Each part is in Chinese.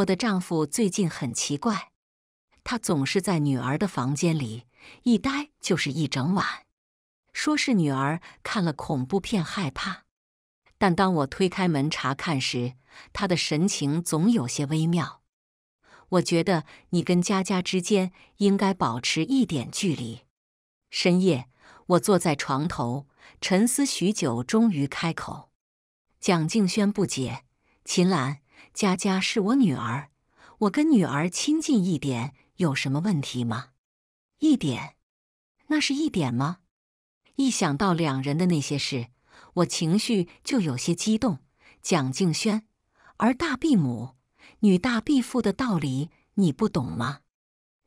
我的丈夫最近很奇怪，他总是在女儿的房间里一待就是一整晚，说是女儿看了恐怖片害怕。但当我推开门查看时，他的神情总有些微妙。我觉得你跟佳佳之间应该保持一点距离。深夜，我坐在床头沉思许久，终于开口：“蒋静轩，不解，秦岚。”佳佳是我女儿，我跟女儿亲近一点有什么问题吗？一点，那是一点吗？一想到两人的那些事，我情绪就有些激动。蒋静轩，而大必母，女大必父的道理你不懂吗？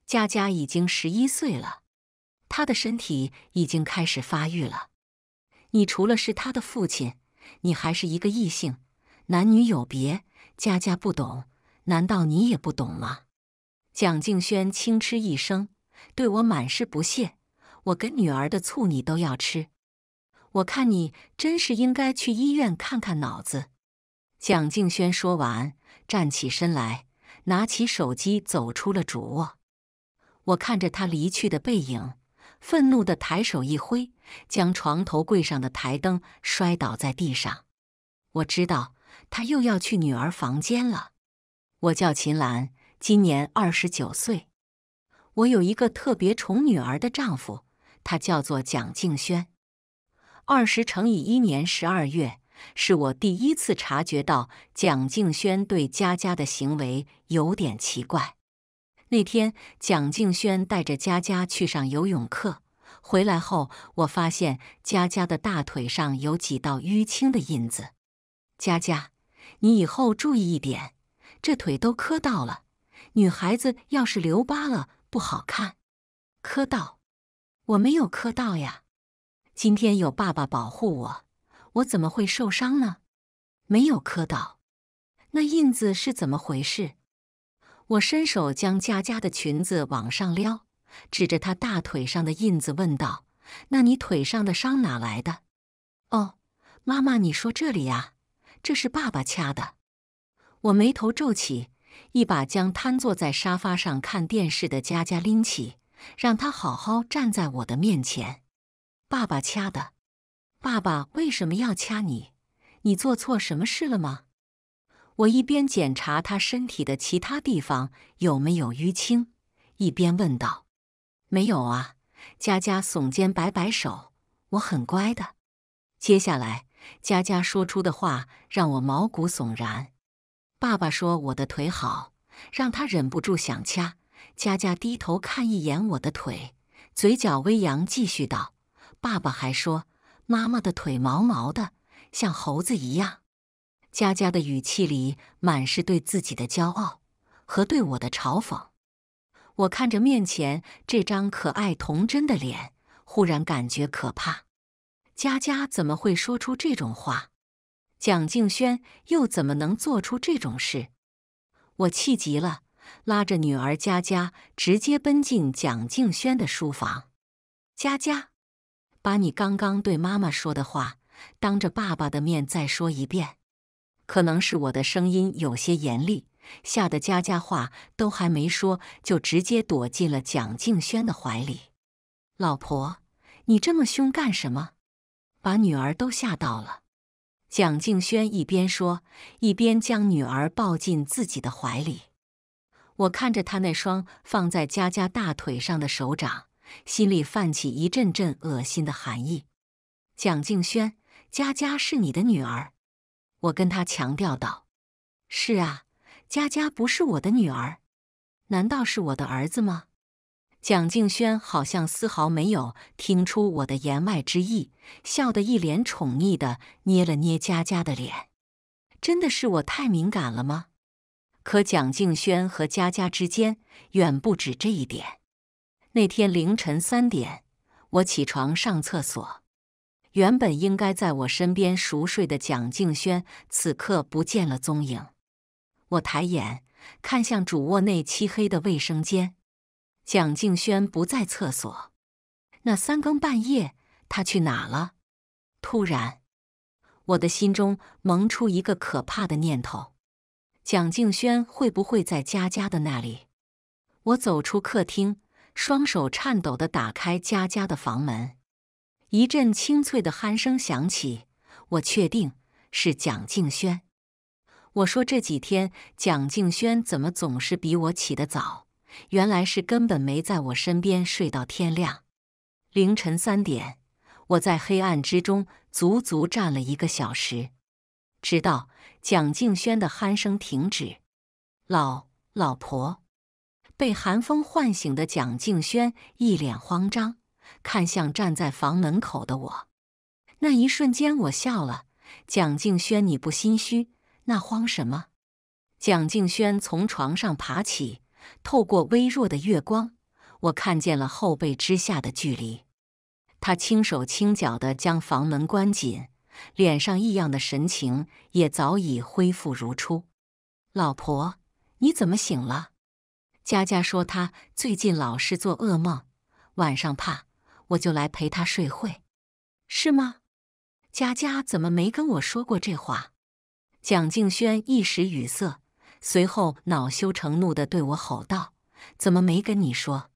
佳佳已经十一岁了，她的身体已经开始发育了。你除了是她的父亲，你还是一个异性，男女有别。佳佳不懂，难道你也不懂吗？蒋静轩轻嗤一声，对我满是不屑。我跟女儿的醋你都要吃，我看你真是应该去医院看看脑子。蒋静轩说完，站起身来，拿起手机走出了主卧。我看着他离去的背影，愤怒地抬手一挥，将床头柜上的台灯摔倒在地上。我知道。他又要去女儿房间了。我叫秦岚，今年二十九岁。我有一个特别宠女儿的丈夫，他叫做蒋静轩。二十乘以一年十二月，是我第一次察觉到蒋静轩对佳佳的行为有点奇怪。那天，蒋静轩带着佳佳去上游泳课，回来后，我发现佳佳的大腿上有几道淤青的印子。佳佳。你以后注意一点，这腿都磕到了。女孩子要是留疤了不好看。磕到？我没有磕到呀。今天有爸爸保护我，我怎么会受伤呢？没有磕到。那印子是怎么回事？我伸手将佳佳的裙子往上撩，指着她大腿上的印子问道：“那你腿上的伤哪来的？”哦，妈妈，你说这里呀。这是爸爸掐的，我眉头皱起，一把将瘫坐在沙发上看电视的佳佳拎起，让他好好站在我的面前。爸爸掐的，爸爸为什么要掐你？你做错什么事了吗？我一边检查他身体的其他地方有没有淤青，一边问道：“没有啊。”佳佳耸肩摆摆手：“我很乖的。”接下来。佳佳说出的话让我毛骨悚然。爸爸说我的腿好，让他忍不住想掐。佳佳低头看一眼我的腿，嘴角微扬，继续道：“爸爸还说妈妈的腿毛毛的，像猴子一样。”佳佳的语气里满是对自己的骄傲和对我的嘲讽。我看着面前这张可爱童真的脸，忽然感觉可怕。佳佳怎么会说出这种话？蒋静轩又怎么能做出这种事？我气极了，拉着女儿佳佳直接奔进蒋静轩的书房。佳佳，把你刚刚对妈妈说的话，当着爸爸的面再说一遍。可能是我的声音有些严厉，吓得佳佳话都还没说，就直接躲进了蒋静轩的怀里。老婆，你这么凶干什么？把女儿都吓到了，蒋静轩一边说，一边将女儿抱进自己的怀里。我看着他那双放在佳佳大腿上的手掌，心里泛起一阵阵恶心的寒意。蒋静轩，佳佳是你的女儿，我跟他强调道。是啊，佳佳不是我的女儿，难道是我的儿子吗？蒋敬轩好像丝毫没有听出我的言外之意，笑得一脸宠溺的捏了捏佳佳的脸。真的是我太敏感了吗？可蒋敬轩和佳佳之间远不止这一点。那天凌晨三点，我起床上厕所，原本应该在我身边熟睡的蒋敬轩此刻不见了踪影。我抬眼看向主卧内漆黑的卫生间。蒋静轩不在厕所，那三更半夜他去哪了？突然，我的心中萌出一个可怕的念头：蒋静轩会不会在佳佳的那里？我走出客厅，双手颤抖的打开佳佳的房门，一阵清脆的鼾声响起，我确定是蒋静轩。我说：“这几天蒋静轩怎么总是比我起得早？”原来是根本没在我身边睡到天亮。凌晨三点，我在黑暗之中足足站了一个小时，直到蒋静轩的鼾声停止。老老婆被寒风唤醒的蒋静轩一脸慌张，看向站在房门口的我。那一瞬间，我笑了。蒋静轩，你不心虚，那慌什么？蒋静轩从床上爬起。透过微弱的月光，我看见了后背之下的距离。他轻手轻脚地将房门关紧，脸上异样的神情也早已恢复如初。老婆，你怎么醒了？佳佳说她最近老是做噩梦，晚上怕，我就来陪她睡会，是吗？佳佳怎么没跟我说过这话？蒋静轩一时语塞。随后恼羞成怒地对我吼道：“怎么没跟你说？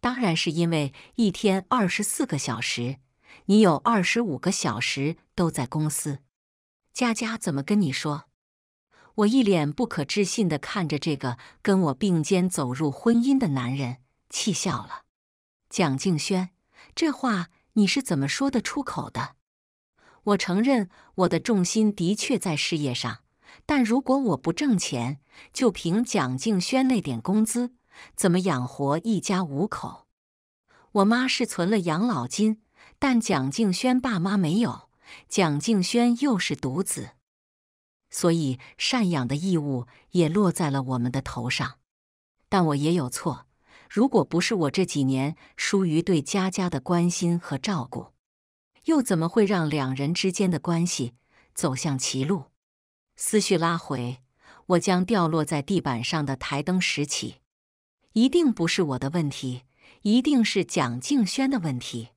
当然是因为一天二十四个小时，你有二十五个小时都在公司。佳佳怎么跟你说？”我一脸不可置信地看着这个跟我并肩走入婚姻的男人，气笑了。蒋静轩，这话你是怎么说的出口的？我承认，我的重心的确在事业上。但如果我不挣钱，就凭蒋静轩那点工资，怎么养活一家五口？我妈是存了养老金，但蒋静轩爸妈没有，蒋静轩又是独子，所以赡养的义务也落在了我们的头上。但我也有错，如果不是我这几年疏于对佳佳的关心和照顾，又怎么会让两人之间的关系走向歧路？思绪拉回，我将掉落在地板上的台灯拾起。一定不是我的问题，一定是蒋静轩的问题。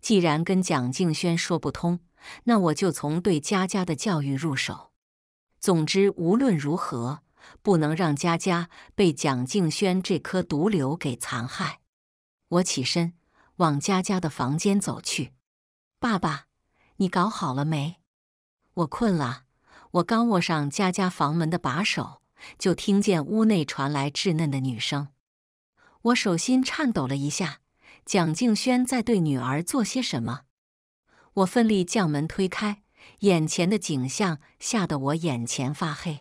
既然跟蒋静轩说不通，那我就从对佳佳的教育入手。总之，无论如何，不能让佳佳被蒋静轩这颗毒瘤给残害。我起身往佳佳的房间走去。爸爸，你搞好了没？我困了。我刚握上佳佳房门的把手，就听见屋内传来稚嫩的女声。我手心颤抖了一下。蒋静轩在对女儿做些什么？我奋力将门推开，眼前的景象吓得我眼前发黑。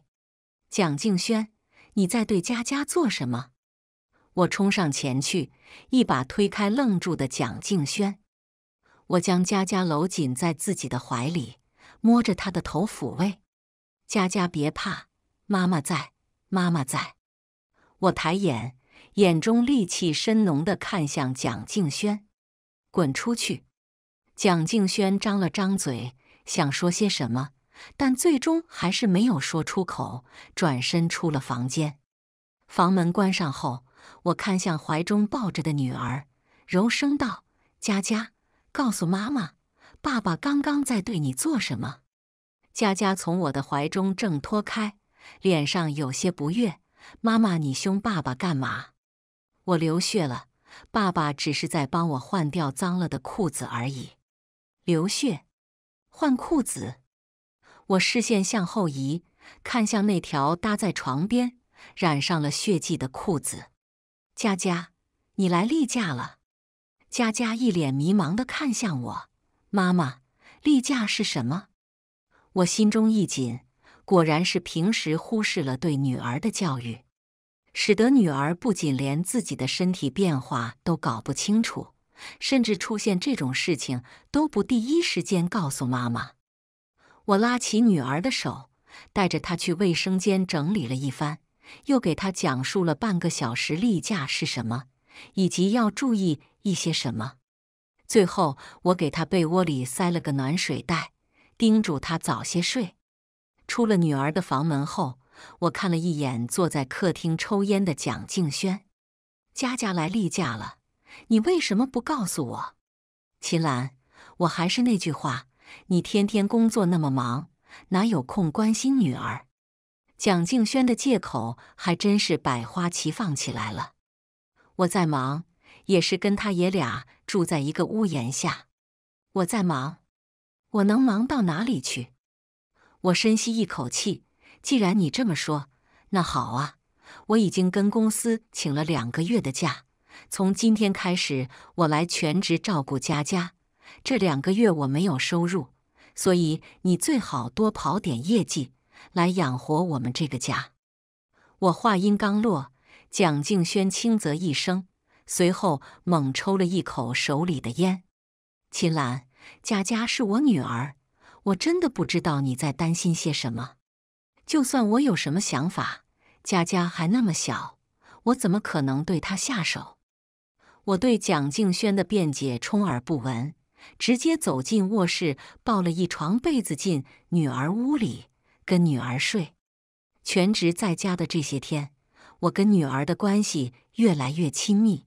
蒋静轩，你在对佳佳做什么？我冲上前去，一把推开愣住的蒋静轩。我将佳佳搂紧在自己的怀里，摸着她的头抚慰。佳佳，别怕，妈妈在，妈妈在。我抬眼，眼中戾气深浓的看向蒋静轩，滚出去！蒋静轩张了张嘴，想说些什么，但最终还是没有说出口，转身出了房间。房门关上后，我看向怀中抱着的女儿，柔声道：“佳佳，告诉妈妈，爸爸刚刚在对你做什么？”佳佳从我的怀中挣脱开，脸上有些不悦。“妈妈，你凶爸爸干嘛？”“我流血了。”“爸爸只是在帮我换掉脏了的裤子而已。”“流血？换裤子？”我视线向后移，看向那条搭在床边、染上了血迹的裤子。“佳佳，你来例假了。”佳佳一脸迷茫地看向我。“妈妈，例假是什么？”我心中一紧，果然是平时忽视了对女儿的教育，使得女儿不仅连自己的身体变化都搞不清楚，甚至出现这种事情都不第一时间告诉妈妈。我拉起女儿的手，带着她去卫生间整理了一番，又给她讲述了半个小时例假是什么，以及要注意一些什么。最后，我给她被窝里塞了个暖水袋。叮嘱他早些睡。出了女儿的房门后，我看了一眼坐在客厅抽烟的蒋静轩。佳佳来例假了，你为什么不告诉我？秦岚，我还是那句话，你天天工作那么忙，哪有空关心女儿？蒋静轩的借口还真是百花齐放起来了。我在忙，也是跟他爷俩住在一个屋檐下。我在忙。我能忙到哪里去？我深吸一口气，既然你这么说，那好啊，我已经跟公司请了两个月的假，从今天开始我来全职照顾佳佳。这两个月我没有收入，所以你最好多跑点业绩，来养活我们这个家。我话音刚落，蒋静轩轻啧一声，随后猛抽了一口手里的烟，秦岚。佳佳是我女儿，我真的不知道你在担心些什么。就算我有什么想法，佳佳还那么小，我怎么可能对她下手？我对蒋静轩的辩解充耳不闻，直接走进卧室，抱了一床被子进女儿屋里，跟女儿睡。全职在家的这些天，我跟女儿的关系越来越亲密。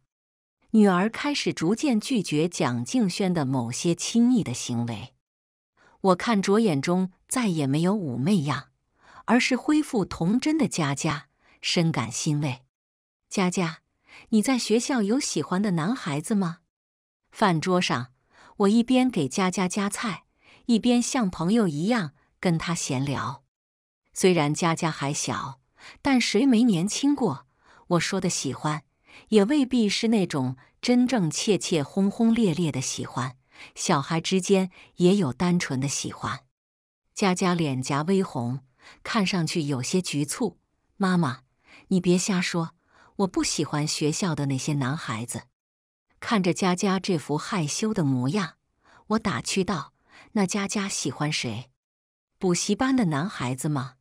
女儿开始逐渐拒绝蒋静轩的某些亲密的行为，我看着眼中再也没有妩媚样，而是恢复童真的佳佳，深感欣慰。佳佳，你在学校有喜欢的男孩子吗？饭桌上，我一边给佳佳夹菜，一边像朋友一样跟她闲聊。虽然佳佳还小，但谁没年轻过？我说的喜欢。也未必是那种真正切切轰轰烈烈的喜欢。小孩之间也有单纯的喜欢。佳佳脸颊微红，看上去有些局促。妈妈，你别瞎说，我不喜欢学校的那些男孩子。看着佳佳这副害羞的模样，我打趣道：“那佳佳喜欢谁？补习班的男孩子吗？”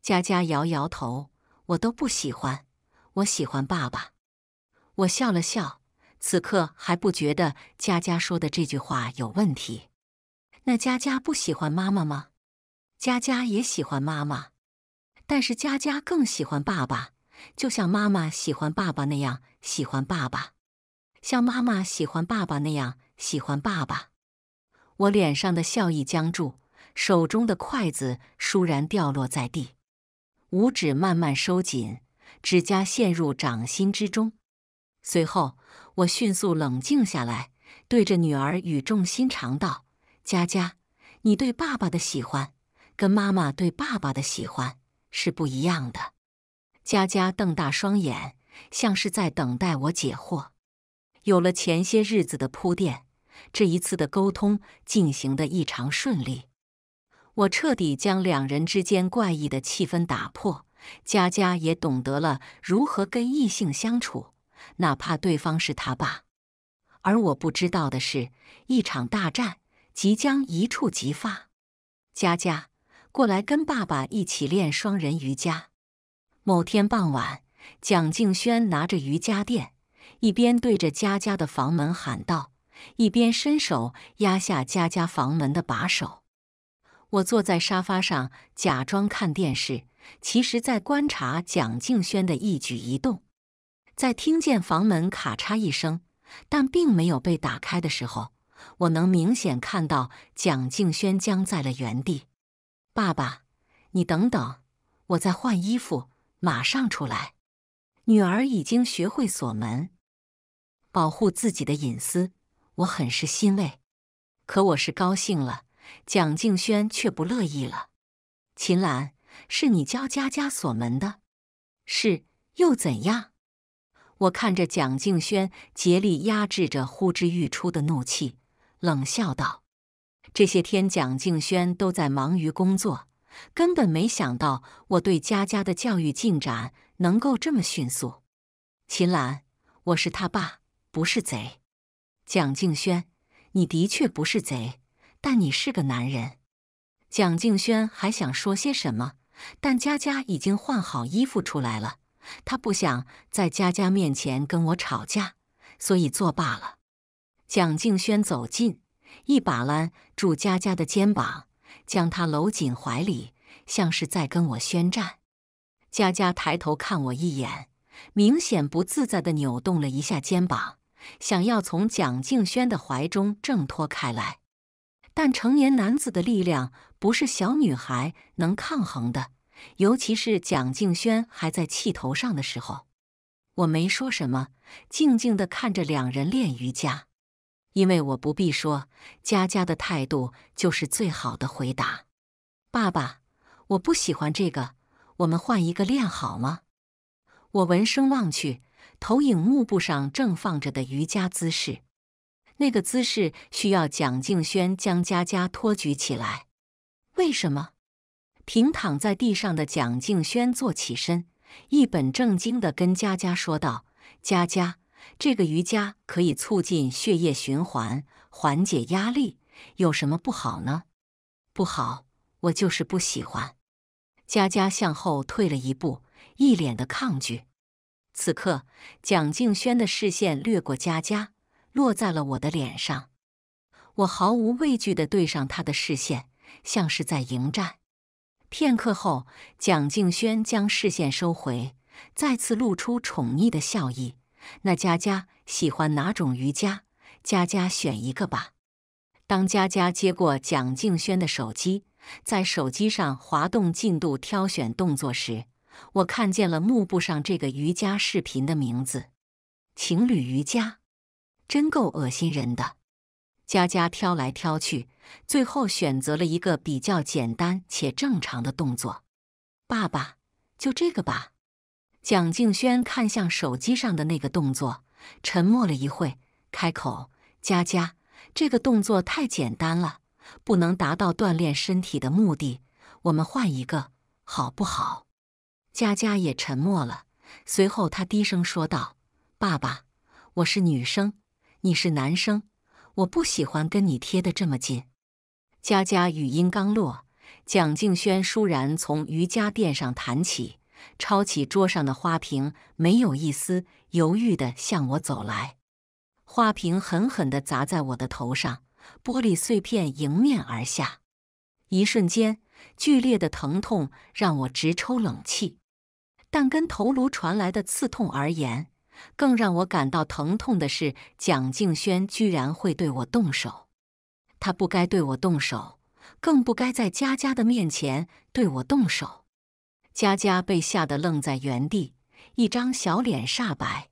佳佳摇摇头：“我都不喜欢，我喜欢爸爸。”我笑了笑，此刻还不觉得佳佳说的这句话有问题。那佳佳不喜欢妈妈吗？佳佳也喜欢妈妈，但是佳佳更喜欢爸爸，就像妈妈喜欢爸爸那样喜欢爸爸，像妈妈喜欢爸爸那样喜欢爸爸。我脸上的笑意僵住，手中的筷子倏然掉落在地，五指慢慢收紧，指甲陷入掌心之中。随后，我迅速冷静下来，对着女儿语重心长道：“佳佳，你对爸爸的喜欢，跟妈妈对爸爸的喜欢是不一样的。”佳佳瞪大双眼，像是在等待我解惑。有了前些日子的铺垫，这一次的沟通进行的异常顺利。我彻底将两人之间怪异的气氛打破，佳佳也懂得了如何跟异性相处。哪怕对方是他爸，而我不知道的是，一场大战即将一触即发。佳佳，过来跟爸爸一起练双人瑜伽。某天傍晚，蒋静轩拿着瑜伽垫，一边对着佳佳的房门喊道，一边伸手压下佳佳房门的把手。我坐在沙发上假装看电视，其实在观察蒋静轩的一举一动。在听见房门咔嚓一声，但并没有被打开的时候，我能明显看到蒋静轩僵在了原地。爸爸，你等等，我在换衣服，马上出来。女儿已经学会锁门，保护自己的隐私，我很是欣慰。可我是高兴了，蒋静轩却不乐意了。秦岚，是你教佳佳锁门的？是，又怎样？我看着蒋敬轩竭力压制着呼之欲出的怒气，冷笑道：“这些天蒋敬轩都在忙于工作，根本没想到我对佳佳的教育进展能够这么迅速。”秦岚，我是他爸，不是贼。蒋敬轩，你的确不是贼，但你是个男人。蒋敬轩还想说些什么，但佳佳已经换好衣服出来了。他不想在佳佳面前跟我吵架，所以作罢了。蒋敬轩走近，一把拉住佳佳的肩膀，将她搂紧怀里，像是在跟我宣战。佳佳抬头看我一眼，明显不自在的扭动了一下肩膀，想要从蒋敬轩的怀中挣脱开来，但成年男子的力量不是小女孩能抗衡的。尤其是蒋静轩还在气头上的时候，我没说什么，静静地看着两人练瑜伽，因为我不必说，佳佳的态度就是最好的回答。爸爸，我不喜欢这个，我们换一个练好吗？我闻声望去，投影幕布上正放着的瑜伽姿势，那个姿势需要蒋静轩将佳佳托举起来，为什么？平躺在地上的蒋静轩坐起身，一本正经地跟佳佳说道：“佳佳，这个瑜伽可以促进血液循环，缓解压力，有什么不好呢？”“不好，我就是不喜欢。”佳佳向后退了一步，一脸的抗拒。此刻，蒋静轩的视线掠过佳佳，落在了我的脸上。我毫无畏惧地对上他的视线，像是在迎战。片刻后，蒋静轩将视线收回，再次露出宠溺的笑意。那佳佳喜欢哪种瑜伽？佳佳选一个吧。当佳佳接过蒋静轩的手机，在手机上滑动进度挑选动作时，我看见了幕布上这个瑜伽视频的名字：情侣瑜伽。真够恶心人的。佳佳挑来挑去。最后选择了一个比较简单且正常的动作。爸爸，就这个吧。蒋静轩看向手机上的那个动作，沉默了一会，开口：“佳佳，这个动作太简单了，不能达到锻炼身体的目的。我们换一个，好不好？”佳佳也沉默了，随后她低声说道：“爸爸，我是女生，你是男生，我不喜欢跟你贴得这么近。”佳佳语音刚落，蒋静轩倏然从瑜伽垫上弹起，抄起桌上的花瓶，没有一丝犹豫地向我走来。花瓶狠狠地砸在我的头上，玻璃碎片迎面而下。一瞬间，剧烈的疼痛让我直抽冷气。但跟头颅传来的刺痛而言，更让我感到疼痛的是，蒋静轩居然会对我动手。他不该对我动手，更不该在佳佳的面前对我动手。佳佳被吓得愣在原地，一张小脸煞白。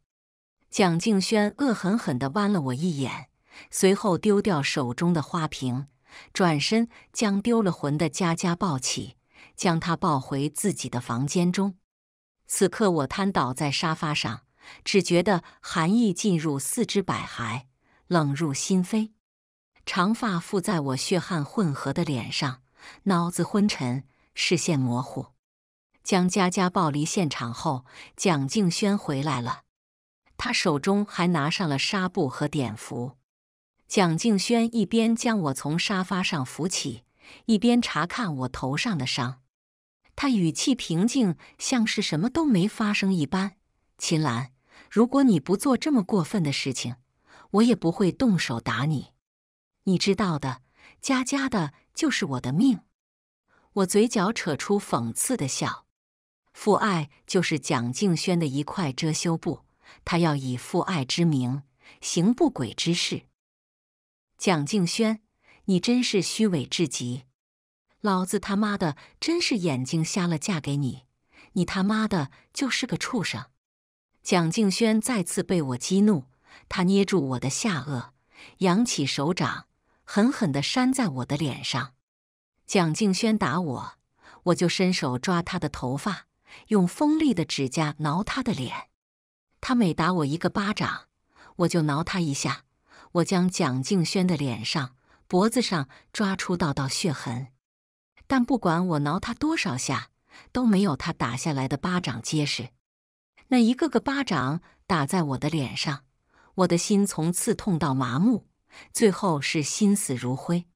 蒋静轩恶狠狠地剜了我一眼，随后丢掉手中的花瓶，转身将丢了魂的佳佳抱起，将她抱回自己的房间中。此刻，我瘫倒在沙发上，只觉得寒意进入四肢百骸，冷入心扉。长发附在我血汗混合的脸上，脑子昏沉，视线模糊。将佳佳抱离现场后，蒋静轩回来了。他手中还拿上了纱布和碘伏。蒋静轩一边将我从沙发上扶起，一边查看我头上的伤。他语气平静，像是什么都没发生一般。秦岚，如果你不做这么过分的事情，我也不会动手打你。你知道的，佳佳的就是我的命。我嘴角扯出讽刺的笑。父爱就是蒋敬轩的一块遮羞布，他要以父爱之名行不轨之事。蒋敬轩，你真是虚伪至极！老子他妈的真是眼睛瞎了，嫁给你，你他妈的就是个畜生！蒋敬轩再次被我激怒，他捏住我的下颚，扬起手掌。狠狠地扇在我的脸上，蒋静轩打我，我就伸手抓他的头发，用锋利的指甲挠他的脸。他每打我一个巴掌，我就挠他一下。我将蒋静轩的脸上、脖子上抓出道道血痕。但不管我挠他多少下，都没有他打下来的巴掌结实。那一个个巴掌打在我的脸上，我的心从刺痛到麻木。最后是心死如灰。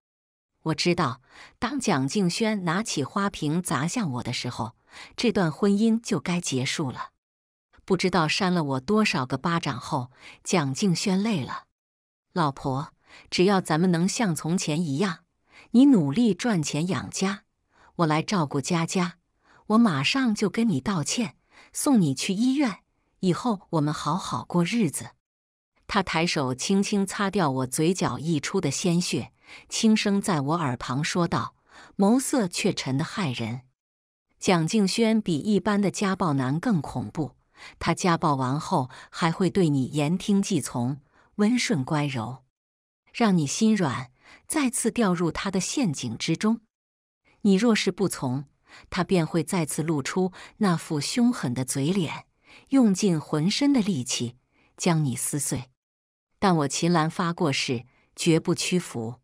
我知道，当蒋静轩拿起花瓶砸向我的时候，这段婚姻就该结束了。不知道扇了我多少个巴掌后，蒋静轩累了。老婆，只要咱们能像从前一样，你努力赚钱养家，我来照顾佳佳。我马上就跟你道歉，送你去医院。以后我们好好过日子。他抬手轻轻擦掉我嘴角溢出的鲜血，轻声在我耳旁说道，眸色却沉得骇人。蒋敬轩比一般的家暴男更恐怖，他家暴完后还会对你言听计从，温顺乖柔，让你心软，再次掉入他的陷阱之中。你若是不从，他便会再次露出那副凶狠的嘴脸，用尽浑身的力气将你撕碎。但我秦岚发过誓，绝不屈服。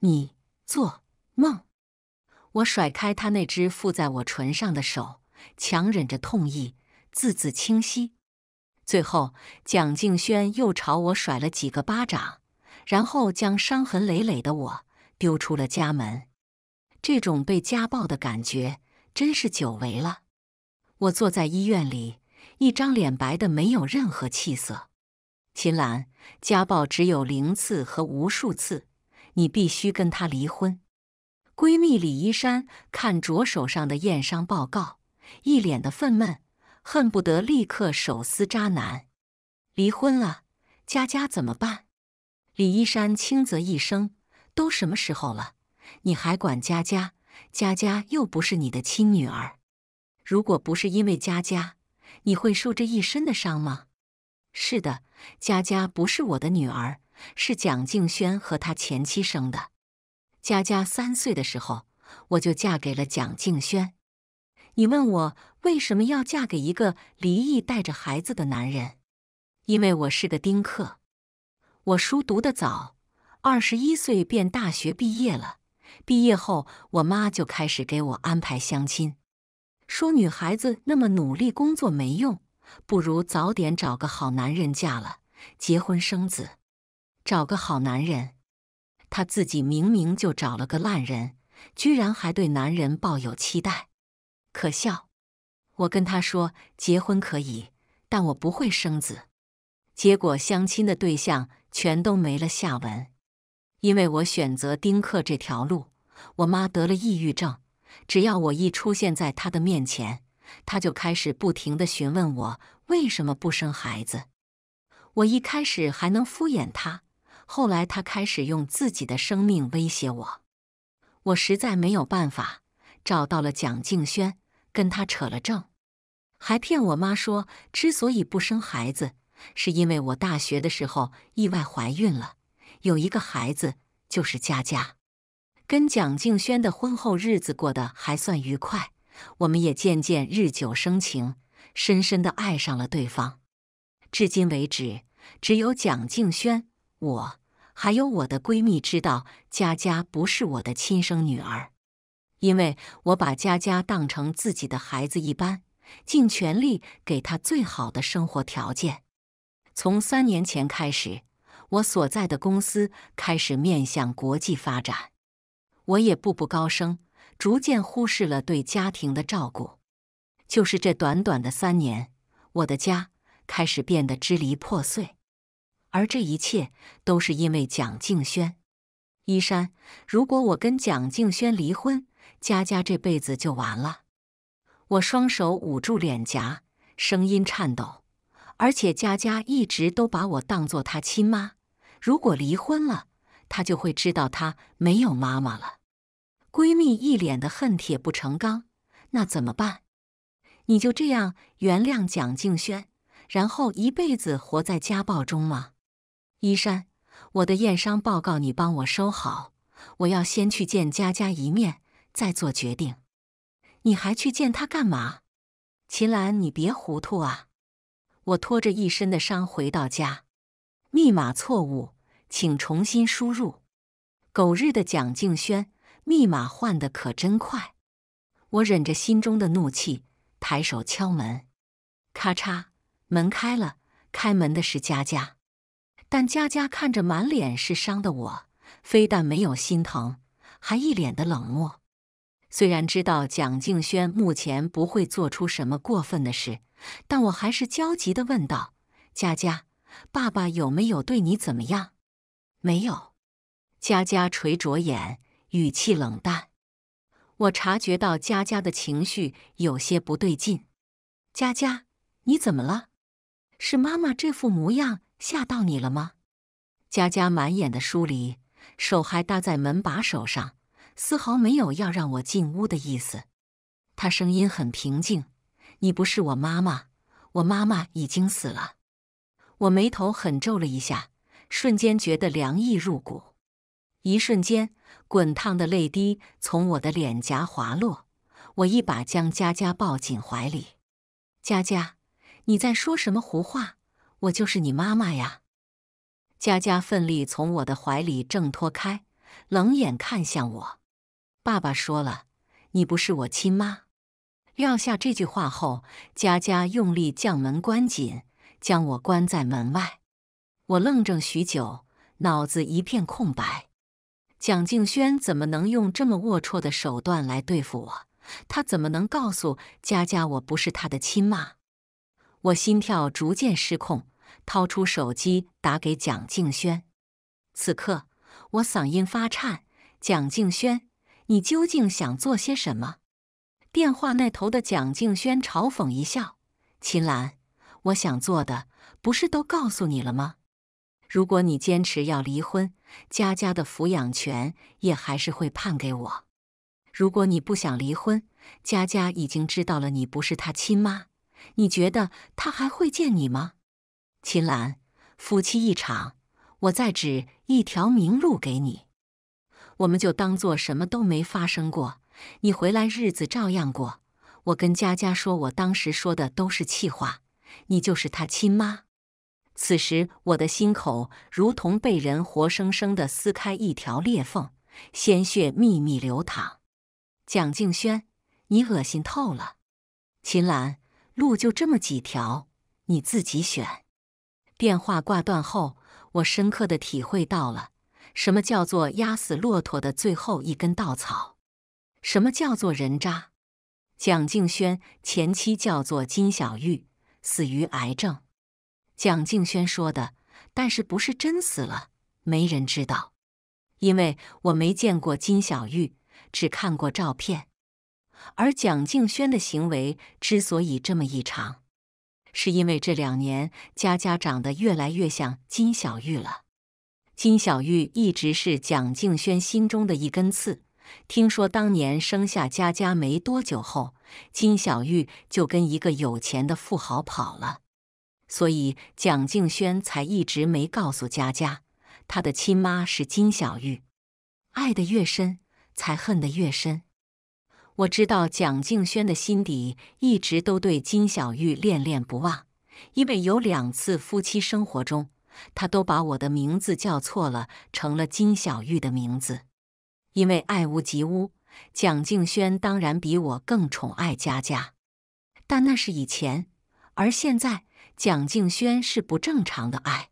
你做梦！我甩开他那只附在我唇上的手，强忍着痛意，字字清晰。最后，蒋静轩又朝我甩了几个巴掌，然后将伤痕累累的我丢出了家门。这种被家暴的感觉真是久违了。我坐在医院里，一张脸白的没有任何气色。秦岚，家暴只有零次和无数次，你必须跟他离婚。闺蜜李一山看着手上的验伤报告，一脸的愤懑，恨不得立刻手撕渣男。离婚了，佳佳怎么办？李一山轻啧一声：“都什么时候了，你还管佳佳？佳佳又不是你的亲女儿。如果不是因为佳佳，你会受这一身的伤吗？”是的，佳佳不是我的女儿，是蒋静轩和他前妻生的。佳佳三岁的时候，我就嫁给了蒋静轩。你问我为什么要嫁给一个离异带着孩子的男人？因为我是个丁克。我书读得早，二十一岁便大学毕业了。毕业后，我妈就开始给我安排相亲，说女孩子那么努力工作没用。不如早点找个好男人嫁了，结婚生子。找个好男人，他自己明明就找了个烂人，居然还对男人抱有期待，可笑。我跟他说，结婚可以，但我不会生子。结果相亲的对象全都没了下文，因为我选择丁克这条路。我妈得了抑郁症，只要我一出现在她的面前。他就开始不停地询问我为什么不生孩子。我一开始还能敷衍他，后来他开始用自己的生命威胁我。我实在没有办法，找到了蒋静轩，跟他扯了证，还骗我妈说，之所以不生孩子，是因为我大学的时候意外怀孕了，有一个孩子就是佳佳。跟蒋静轩的婚后日子过得还算愉快。我们也渐渐日久生情，深深的爱上了对方。至今为止，只有蒋静轩、我还有我的闺蜜知道，佳佳不是我的亲生女儿，因为我把佳佳当成自己的孩子一般，尽全力给她最好的生活条件。从三年前开始，我所在的公司开始面向国际发展，我也步步高升。逐渐忽视了对家庭的照顾，就是这短短的三年，我的家开始变得支离破碎，而这一切都是因为蒋静轩。依山，如果我跟蒋静轩离婚，佳佳这辈子就完了。我双手捂住脸颊，声音颤抖。而且佳佳一直都把我当做她亲妈，如果离婚了，她就会知道她没有妈妈了。闺蜜一脸的恨铁不成钢，那怎么办？你就这样原谅蒋静轩，然后一辈子活在家暴中吗？依山，我的验伤报告你帮我收好，我要先去见佳佳一面，再做决定。你还去见他干嘛？秦岚，你别糊涂啊！我拖着一身的伤回到家，密码错误，请重新输入。狗日的蒋静轩！密码换的可真快！我忍着心中的怒气，抬手敲门。咔嚓，门开了。开门的是佳佳，但佳佳看着满脸是伤的我，非但没有心疼，还一脸的冷漠。虽然知道蒋静轩目前不会做出什么过分的事，但我还是焦急地问道：“佳佳，爸爸有没有对你怎么样？”“没有。”佳佳垂着眼。语气冷淡，我察觉到佳佳的情绪有些不对劲。佳佳，你怎么了？是妈妈这副模样吓到你了吗？佳佳满眼的疏离，手还搭在门把手上，丝毫没有要让我进屋的意思。她声音很平静：“你不是我妈妈，我妈妈已经死了。”我眉头狠皱了一下，瞬间觉得凉意入骨。一瞬间。滚烫的泪滴从我的脸颊滑落，我一把将佳佳抱紧怀里。佳佳，你在说什么胡话？我就是你妈妈呀！佳佳奋力从我的怀里挣脱开，冷眼看向我。爸爸说了，你不是我亲妈。撂下这句话后，佳佳用力将门关紧，将我关在门外。我愣怔许久，脑子一片空白。蒋静轩怎么能用这么龌龊的手段来对付我？他怎么能告诉佳佳我不是他的亲妈？我心跳逐渐失控，掏出手机打给蒋静轩。此刻我嗓音发颤：“蒋静轩，你究竟想做些什么？”电话那头的蒋静轩嘲讽一笑：“秦岚，我想做的不是都告诉你了吗？如果你坚持要离婚……”佳佳的抚养权也还是会判给我。如果你不想离婚，佳佳已经知道了你不是她亲妈，你觉得她还会见你吗？秦岚，夫妻一场，我再指一条明路给你，我们就当做什么都没发生过。你回来，日子照样过。我跟佳佳说，我当时说的都是气话，你就是她亲妈。此时，我的心口如同被人活生生的撕开一条裂缝，鲜血秘密流淌。蒋静轩，你恶心透了！秦岚，路就这么几条，你自己选。电话挂断后，我深刻的体会到了什么叫做压死骆驼的最后一根稻草，什么叫做人渣。蒋静轩前妻叫做金小玉，死于癌症。蒋静轩说的，但是不是真死了，没人知道，因为我没见过金小玉，只看过照片。而蒋静轩的行为之所以这么异常，是因为这两年佳佳长得越来越像金小玉了。金小玉一直是蒋静轩心中的一根刺。听说当年生下佳佳没多久后，金小玉就跟一个有钱的富豪跑了。所以蒋敬轩才一直没告诉佳佳，他的亲妈是金小玉。爱得越深，才恨得越深。我知道蒋敬轩的心底一直都对金小玉恋恋不忘，因为有两次夫妻生活中，他都把我的名字叫错了，成了金小玉的名字。因为爱屋及乌，蒋敬轩当然比我更宠爱佳佳，但那是以前，而现在。蒋静轩是不正常的爱，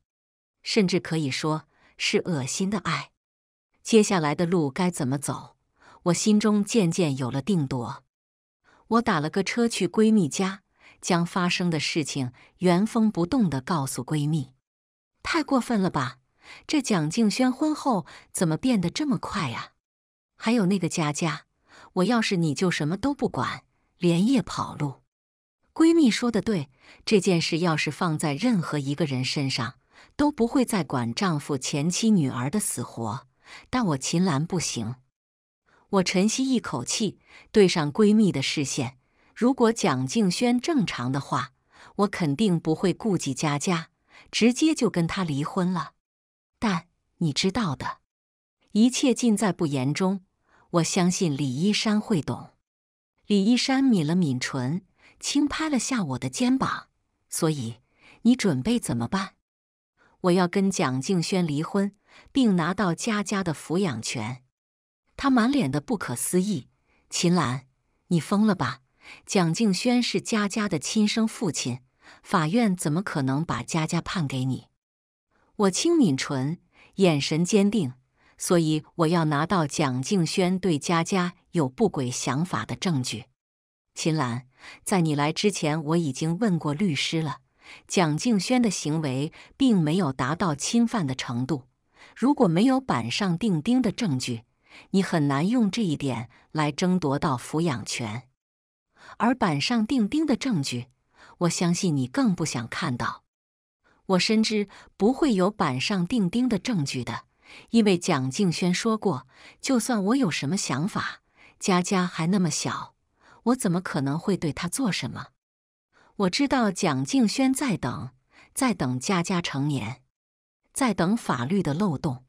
甚至可以说是恶心的爱。接下来的路该怎么走？我心中渐渐有了定夺。我打了个车去闺蜜家，将发生的事情原封不动的告诉闺蜜。太过分了吧！这蒋静轩婚后怎么变得这么快啊？还有那个佳佳，我要是你就什么都不管，连夜跑路。闺蜜说的对，这件事要是放在任何一个人身上，都不会再管丈夫、前妻、女儿的死活。但我秦岚不行。我沉吸一口气，对上闺蜜的视线。如果蒋静轩正常的话，我肯定不会顾及佳佳，直接就跟他离婚了。但你知道的，一切尽在不言中。我相信李一山会懂。李一山抿了抿唇。轻拍了下我的肩膀，所以你准备怎么办？我要跟蒋静轩离婚，并拿到佳佳的抚养权。他满脸的不可思议：“秦岚，你疯了吧？蒋静轩是佳佳的亲生父亲，法院怎么可能把佳佳判给你？”我轻抿唇，眼神坚定：“所以我要拿到蒋静轩对佳佳有不轨想法的证据。”秦岚，在你来之前，我已经问过律师了。蒋敬轩的行为并没有达到侵犯的程度。如果没有板上钉钉的证据，你很难用这一点来争夺到抚养权。而板上钉钉的证据，我相信你更不想看到。我深知不会有板上钉钉的证据的，因为蒋敬轩说过，就算我有什么想法，佳佳还那么小。我怎么可能会对他做什么？我知道蒋静轩在等，在等佳佳成年，在等法律的漏洞。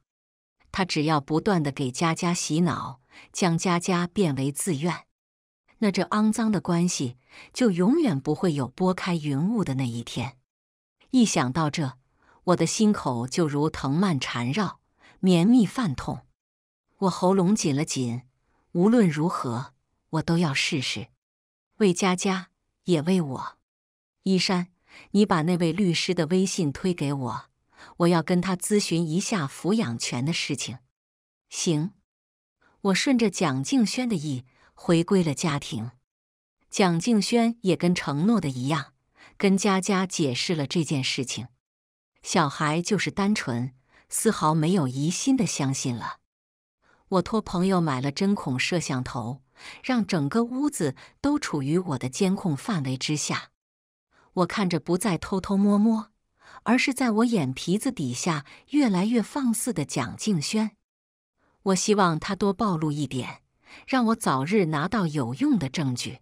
他只要不断的给佳佳洗脑，将佳佳变为自愿，那这肮脏的关系就永远不会有拨开云雾的那一天。一想到这，我的心口就如藤蔓缠绕，绵密泛痛。我喉咙紧了紧，无论如何。我都要试试，为佳佳也为我。依山，你把那位律师的微信推给我，我要跟他咨询一下抚养权的事情。行，我顺着蒋静轩的意回归了家庭。蒋静轩也跟承诺的一样，跟佳佳解释了这件事情。小孩就是单纯，丝毫没有疑心的相信了。我托朋友买了针孔摄像头。让整个屋子都处于我的监控范围之下。我看着不再偷偷摸摸，而是在我眼皮子底下越来越放肆的蒋静轩。我希望他多暴露一点，让我早日拿到有用的证据；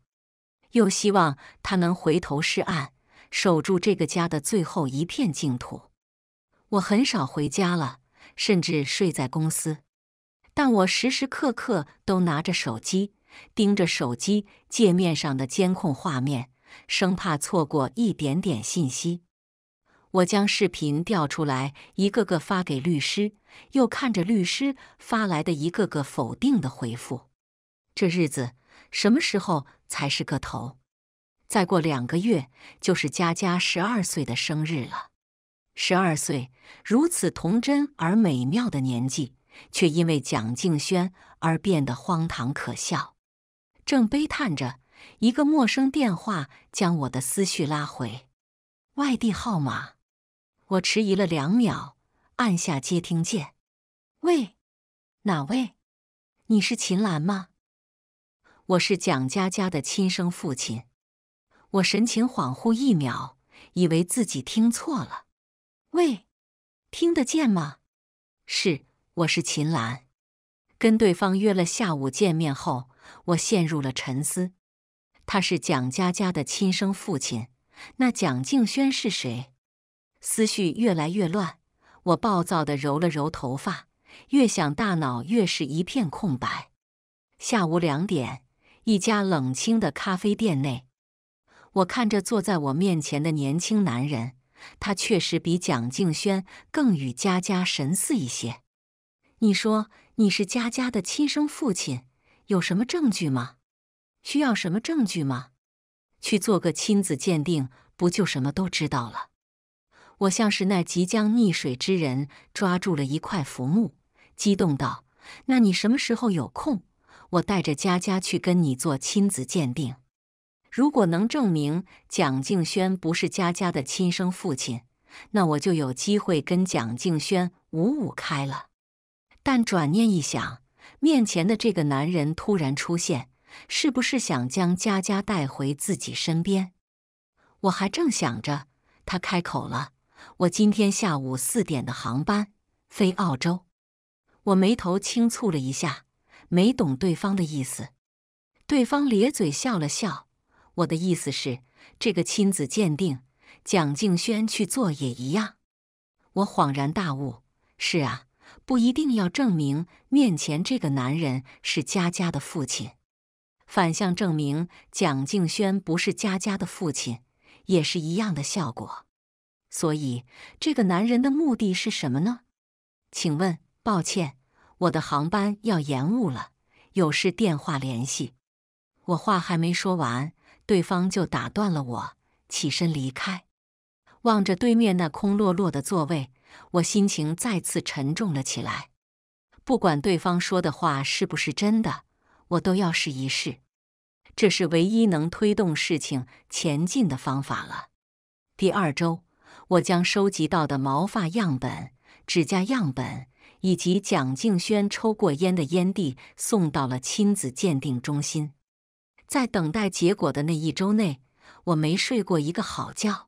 又希望他能回头是岸，守住这个家的最后一片净土。我很少回家了，甚至睡在公司，但我时时刻刻都拿着手机。盯着手机界面上的监控画面，生怕错过一点点信息。我将视频调出来，一个个发给律师，又看着律师发来的一个个否定的回复。这日子什么时候才是个头？再过两个月就是佳佳十二岁的生日了。十二岁，如此童真而美妙的年纪，却因为蒋静轩而变得荒唐可笑。正悲叹着，一个陌生电话将我的思绪拉回。外地号码，我迟疑了两秒，按下接听键。喂，哪位？你是秦岚吗？我是蒋佳佳的亲生父亲。我神情恍惚一秒，以为自己听错了。喂，听得见吗？是，我是秦岚。跟对方约了下午见面后。我陷入了沉思，他是蒋家家的亲生父亲，那蒋敬轩是谁？思绪越来越乱，我暴躁地揉了揉头发，越想大脑越是一片空白。下午两点，一家冷清的咖啡店内，我看着坐在我面前的年轻男人，他确实比蒋敬轩更与佳佳神似一些。你说你是佳佳的亲生父亲？有什么证据吗？需要什么证据吗？去做个亲子鉴定，不就什么都知道了？我像是那即将溺水之人抓住了一块浮木，激动道：“那你什么时候有空？我带着佳佳去跟你做亲子鉴定。如果能证明蒋静轩不是佳佳的亲生父亲，那我就有机会跟蒋静轩五五开了。”但转念一想。面前的这个男人突然出现，是不是想将佳佳带回自己身边？我还正想着，他开口了：“我今天下午四点的航班飞澳洲。”我眉头轻蹙了一下，没懂对方的意思。对方咧嘴笑了笑：“我的意思是，这个亲子鉴定，蒋静轩去做也一样。”我恍然大悟：“是啊。”不一定要证明面前这个男人是佳佳的父亲，反向证明蒋静轩不是佳佳的父亲，也是一样的效果。所以，这个男人的目的是什么呢？请问，抱歉，我的航班要延误了，有事电话联系。我话还没说完，对方就打断了我，起身离开，望着对面那空落落的座位。我心情再次沉重了起来。不管对方说的话是不是真的，我都要试一试。这是唯一能推动事情前进的方法了。第二周，我将收集到的毛发样本、指甲样本以及蒋静轩抽过烟的烟蒂送到了亲子鉴定中心。在等待结果的那一周内，我没睡过一个好觉。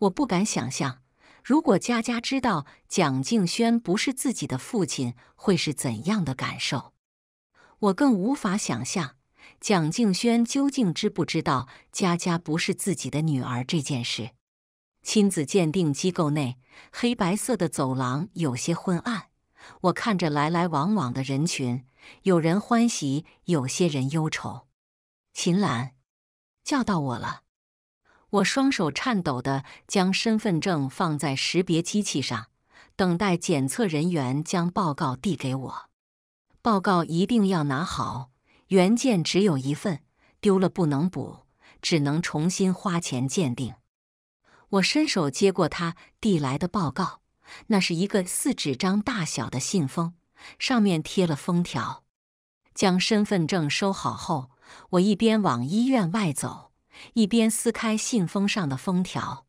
我不敢想象。如果佳佳知道蒋敬轩不是自己的父亲，会是怎样的感受？我更无法想象蒋敬轩究竟知不知道佳佳不是自己的女儿这件事。亲子鉴定机构内，黑白色的走廊有些昏暗。我看着来来往往的人群，有人欢喜，有些人忧愁。秦岚，叫到我了。我双手颤抖地将身份证放在识别机器上，等待检测人员将报告递给我。报告一定要拿好，原件只有一份，丢了不能补，只能重新花钱鉴定。我伸手接过他递来的报告，那是一个四纸张大小的信封，上面贴了封条。将身份证收好后，我一边往医院外走。一边撕开信封上的封条。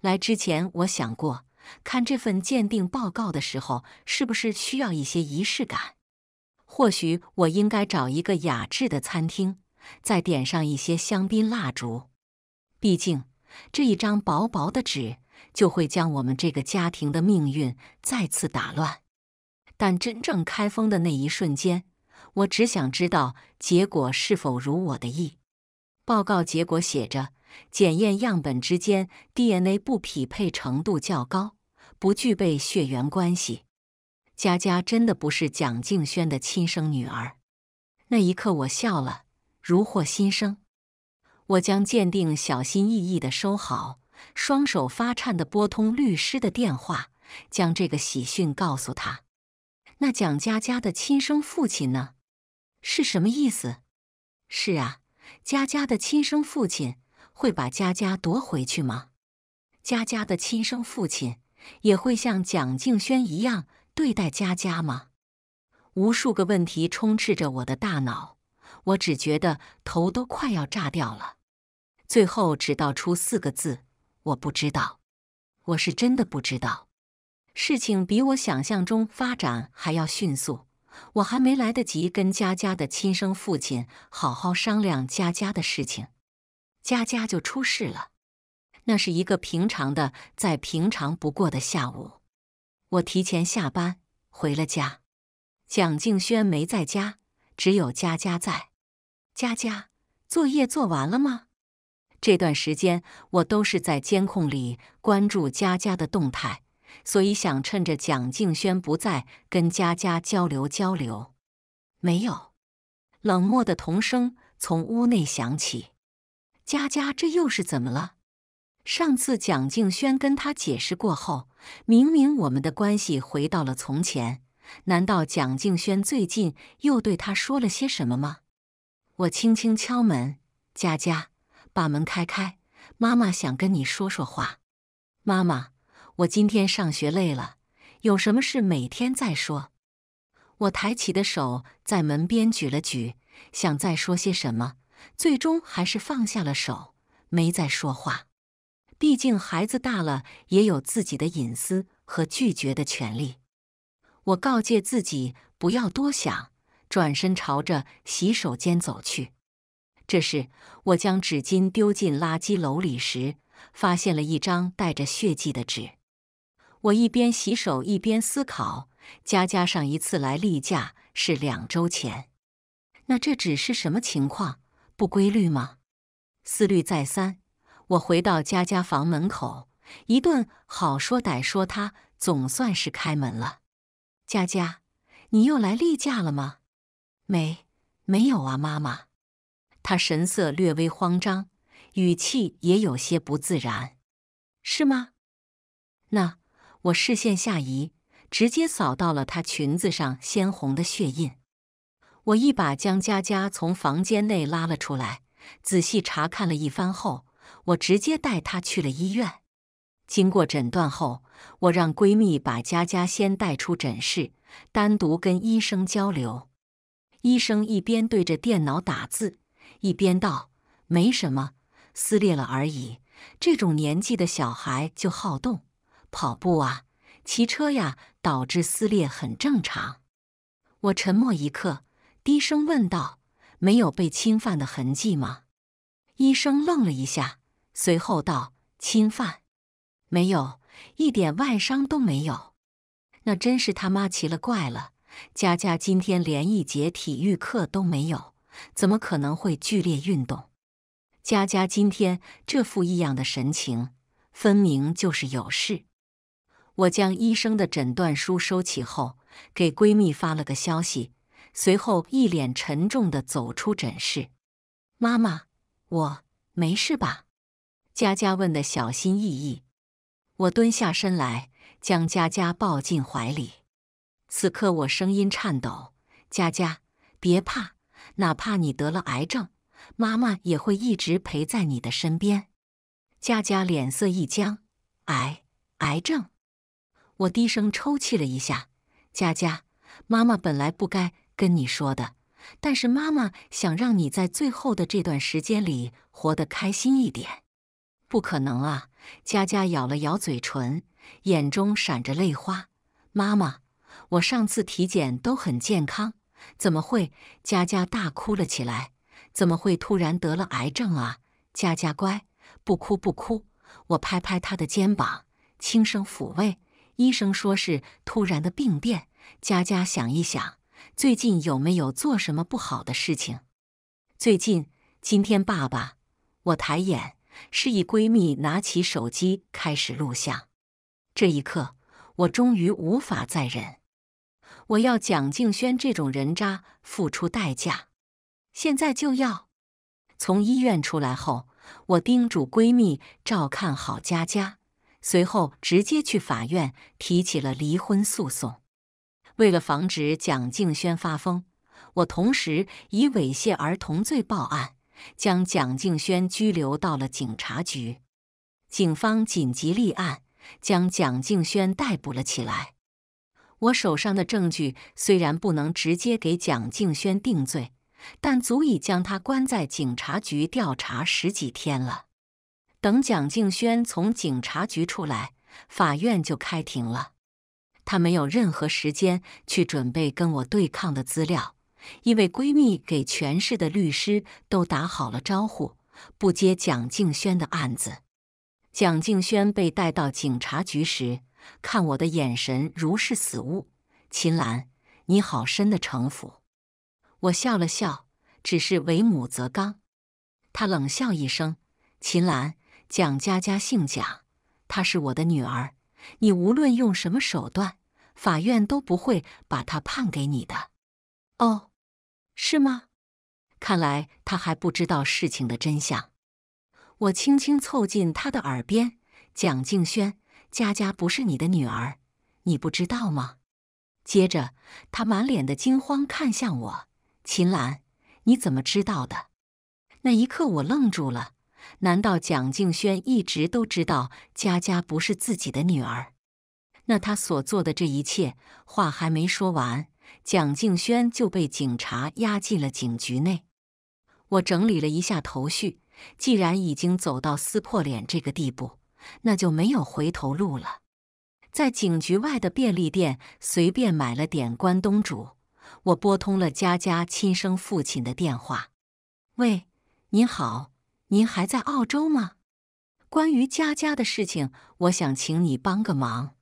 来之前，我想过，看这份鉴定报告的时候，是不是需要一些仪式感？或许我应该找一个雅致的餐厅，再点上一些香槟、蜡烛。毕竟，这一张薄薄的纸，就会将我们这个家庭的命运再次打乱。但真正开封的那一瞬间，我只想知道结果是否如我的意。报告结果写着：检验样本之间 DNA 不匹配程度较高，不具备血缘关系。佳佳真的不是蒋静轩的亲生女儿。那一刻，我笑了，如获新生。我将鉴定小心翼翼的收好，双手发颤的拨通律师的电话，将这个喜讯告诉他。那蒋佳佳的亲生父亲呢？是什么意思？是啊。佳佳的亲生父亲会把佳佳夺回去吗？佳佳的亲生父亲也会像蒋敬轩一样对待佳佳吗？无数个问题充斥着我的大脑，我只觉得头都快要炸掉了。最后只道出四个字：“我不知道。”我是真的不知道。事情比我想象中发展还要迅速。我还没来得及跟佳佳的亲生父亲好好商量佳佳的事情，佳佳就出事了。那是一个平常的、再平常不过的下午，我提前下班回了家。蒋敬轩没在家，只有佳佳在。佳佳，作业做完了吗？这段时间我都是在监控里关注佳佳的动态。所以想趁着蒋静轩不在，跟佳佳交流交流。没有，冷漠的童声从屋内响起。佳佳，这又是怎么了？上次蒋静轩跟他解释过后，明明我们的关系回到了从前，难道蒋静轩最近又对他说了些什么吗？我轻轻敲门，佳佳，把门开开，妈妈想跟你说说话。妈妈。我今天上学累了，有什么事每天再说。我抬起的手在门边举了举，想再说些什么，最终还是放下了手，没再说话。毕竟孩子大了，也有自己的隐私和拒绝的权利。我告诫自己不要多想，转身朝着洗手间走去。这时，我将纸巾丢进垃圾篓里时，发现了一张带着血迹的纸。我一边洗手一边思考，佳佳上一次来例假是两周前，那这只是什么情况？不规律吗？思虑再三，我回到佳佳房门口，一顿好说歹说，她总算是开门了。佳佳，你又来例假了吗？没，没有啊，妈妈。她神色略微慌张，语气也有些不自然。是吗？那。我视线下移，直接扫到了她裙子上鲜红的血印。我一把将佳佳从房间内拉了出来，仔细查看了一番后，我直接带她去了医院。经过诊断后，我让闺蜜把佳佳先带出诊室，单独跟医生交流。医生一边对着电脑打字，一边道：“没什么，撕裂了而已。这种年纪的小孩就好动。”跑步啊，骑车呀，导致撕裂很正常。我沉默一刻，低声问道：“没有被侵犯的痕迹吗？”医生愣了一下，随后道：“侵犯？没有，一点外伤都没有。那真是他妈奇了怪了！佳佳今天连一节体育课都没有，怎么可能会剧烈运动？佳佳今天这副异样的神情，分明就是有事。”我将医生的诊断书收起后，给闺蜜发了个消息，随后一脸沉重地走出诊室。妈妈，我没事吧？佳佳问的小心翼翼。我蹲下身来，将佳佳抱进怀里。此刻我声音颤抖。佳佳，别怕，哪怕你得了癌症，妈妈也会一直陪在你的身边。佳佳脸色一僵，癌，癌症。我低声抽泣了一下，佳佳，妈妈本来不该跟你说的，但是妈妈想让你在最后的这段时间里活得开心一点。不可能啊！佳佳咬了咬嘴唇，眼中闪着泪花。妈妈，我上次体检都很健康，怎么会？佳佳大哭了起来。怎么会突然得了癌症啊？佳佳乖，不哭不哭，我拍拍她的肩膀，轻声抚慰。医生说是突然的病变。佳佳想一想，最近有没有做什么不好的事情？最近，今天爸爸，我抬眼示意闺蜜拿起手机开始录像。这一刻，我终于无法再忍，我要蒋静轩这种人渣付出代价。现在就要。从医院出来后，我叮嘱闺蜜照看好佳佳。随后直接去法院提起了离婚诉讼。为了防止蒋静轩发疯，我同时以猥亵儿童罪报案，将蒋静轩拘留到了警察局。警方紧急立案，将蒋静轩逮捕了起来。我手上的证据虽然不能直接给蒋静轩定罪，但足以将他关在警察局调查十几天了。等蒋敬轩从警察局出来，法院就开庭了。他没有任何时间去准备跟我对抗的资料，因为闺蜜给全市的律师都打好了招呼，不接蒋敬轩的案子。蒋敬轩被带到警察局时，看我的眼神如是死物。秦岚，你好深的城府。我笑了笑，只是为母则刚。他冷笑一声，秦岚。蒋佳佳姓蒋，她是我的女儿。你无论用什么手段，法院都不会把她判给你的。哦，是吗？看来他还不知道事情的真相。我轻轻凑近他的耳边：“蒋静轩，佳佳不是你的女儿，你不知道吗？”接着，他满脸的惊慌看向我：“秦岚，你怎么知道的？”那一刻，我愣住了。难道蒋静轩一直都知道佳佳不是自己的女儿？那他所做的这一切……话还没说完，蒋静轩就被警察押进了警局内。我整理了一下头绪，既然已经走到撕破脸这个地步，那就没有回头路了。在警局外的便利店随便买了点关东煮，我拨通了佳佳亲生父亲的电话：“喂，您好。”您还在澳洲吗？关于佳佳的事情，我想请你帮个忙，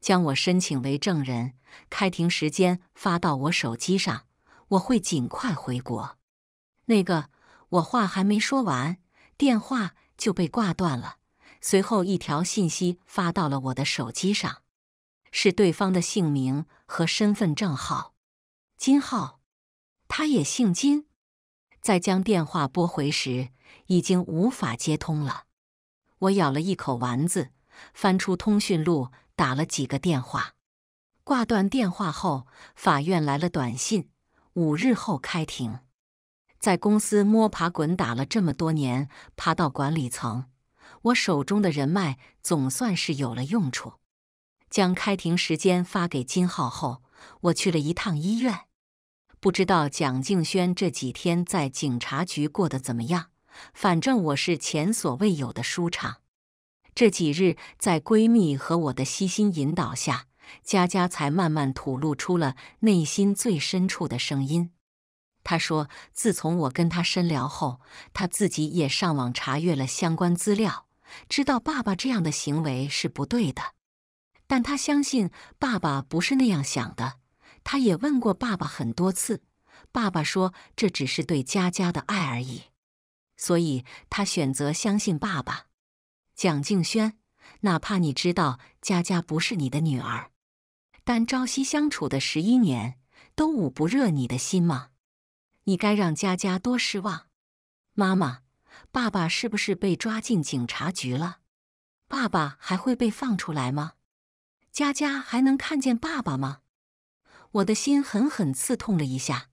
将我申请为证人。开庭时间发到我手机上，我会尽快回国。那个，我话还没说完，电话就被挂断了。随后一条信息发到了我的手机上，是对方的姓名和身份证号。金浩，他也姓金。在将电话拨回时。已经无法接通了。我咬了一口丸子，翻出通讯录打了几个电话。挂断电话后，法院来了短信，五日后开庭。在公司摸爬滚打了这么多年，爬到管理层，我手中的人脉总算是有了用处。将开庭时间发给金浩后，我去了一趟医院。不知道蒋静轩这几天在警察局过得怎么样。反正我是前所未有的舒畅。这几日在闺蜜和我的悉心引导下，佳佳才慢慢吐露出了内心最深处的声音。她说：“自从我跟她深聊后，她自己也上网查阅了相关资料，知道爸爸这样的行为是不对的。但她相信爸爸不是那样想的。她也问过爸爸很多次，爸爸说这只是对佳佳的爱而已。”所以，他选择相信爸爸，蒋敬轩。哪怕你知道佳佳不是你的女儿，但朝夕相处的十一年，都捂不热你的心吗？你该让佳佳多失望。妈妈，爸爸是不是被抓进警察局了？爸爸还会被放出来吗？佳佳还能看见爸爸吗？我的心狠狠刺痛了一下。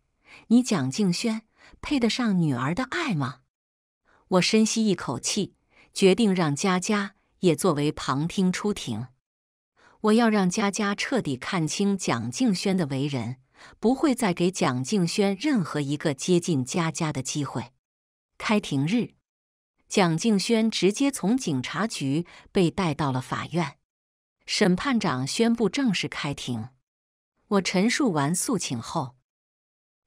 你蒋敬轩配得上女儿的爱吗？我深吸一口气，决定让佳佳也作为旁听出庭。我要让佳佳彻底看清蒋静轩的为人，不会再给蒋静轩任何一个接近佳佳的机会。开庭日，蒋静轩直接从警察局被带到了法院。审判长宣布正式开庭。我陈述完诉请后，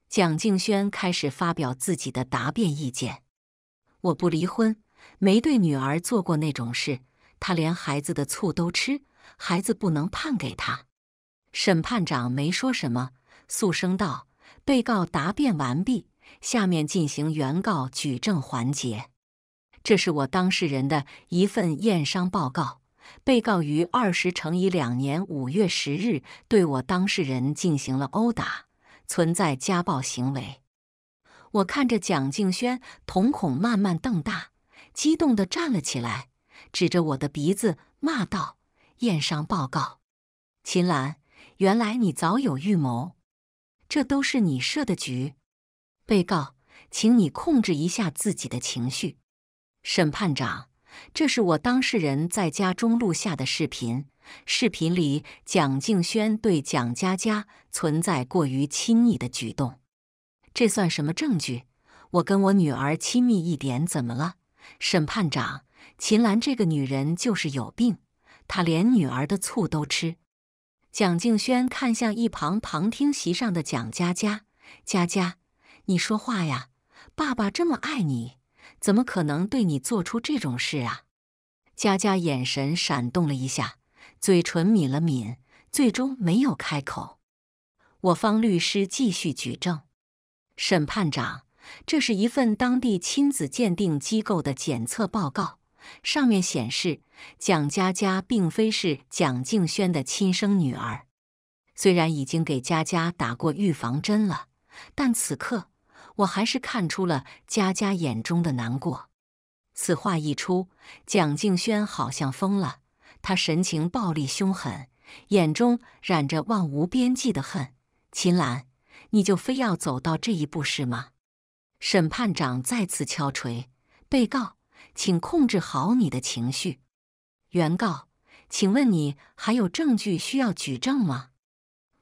蒋静轩开始发表自己的答辩意见。我不离婚，没对女儿做过那种事，他连孩子的醋都吃，孩子不能判给他。审判长没说什么，诉声道：“被告答辩完毕，下面进行原告举证环节。这是我当事人的一份验伤报告，被告于二十乘以两年五月十日对我当事人进行了殴打，存在家暴行为。”我看着蒋敬轩，瞳孔慢慢瞪大，激动地站了起来，指着我的鼻子骂道：“验伤报告，秦岚，原来你早有预谋，这都是你设的局。”被告，请你控制一下自己的情绪。审判长，这是我当事人在家中录下的视频，视频里蒋敬轩对蒋佳佳存在过于亲昵的举动。这算什么证据？我跟我女儿亲密一点怎么了？审判长，秦岚这个女人就是有病，她连女儿的醋都吃。蒋静轩看向一旁旁听席上的蒋佳佳，佳佳，你说话呀！爸爸这么爱你，怎么可能对你做出这种事啊？佳佳眼神闪动了一下，嘴唇抿了抿，最终没有开口。我方律师继续举证。审判长，这是一份当地亲子鉴定机构的检测报告，上面显示蒋佳佳并非是蒋静轩的亲生女儿。虽然已经给佳佳打过预防针了，但此刻我还是看出了佳佳眼中的难过。此话一出，蒋静轩好像疯了，他神情暴戾凶狠，眼中染着望无边际的恨。秦岚。你就非要走到这一步是吗？审判长再次敲锤，被告，请控制好你的情绪。原告，请问你还有证据需要举证吗？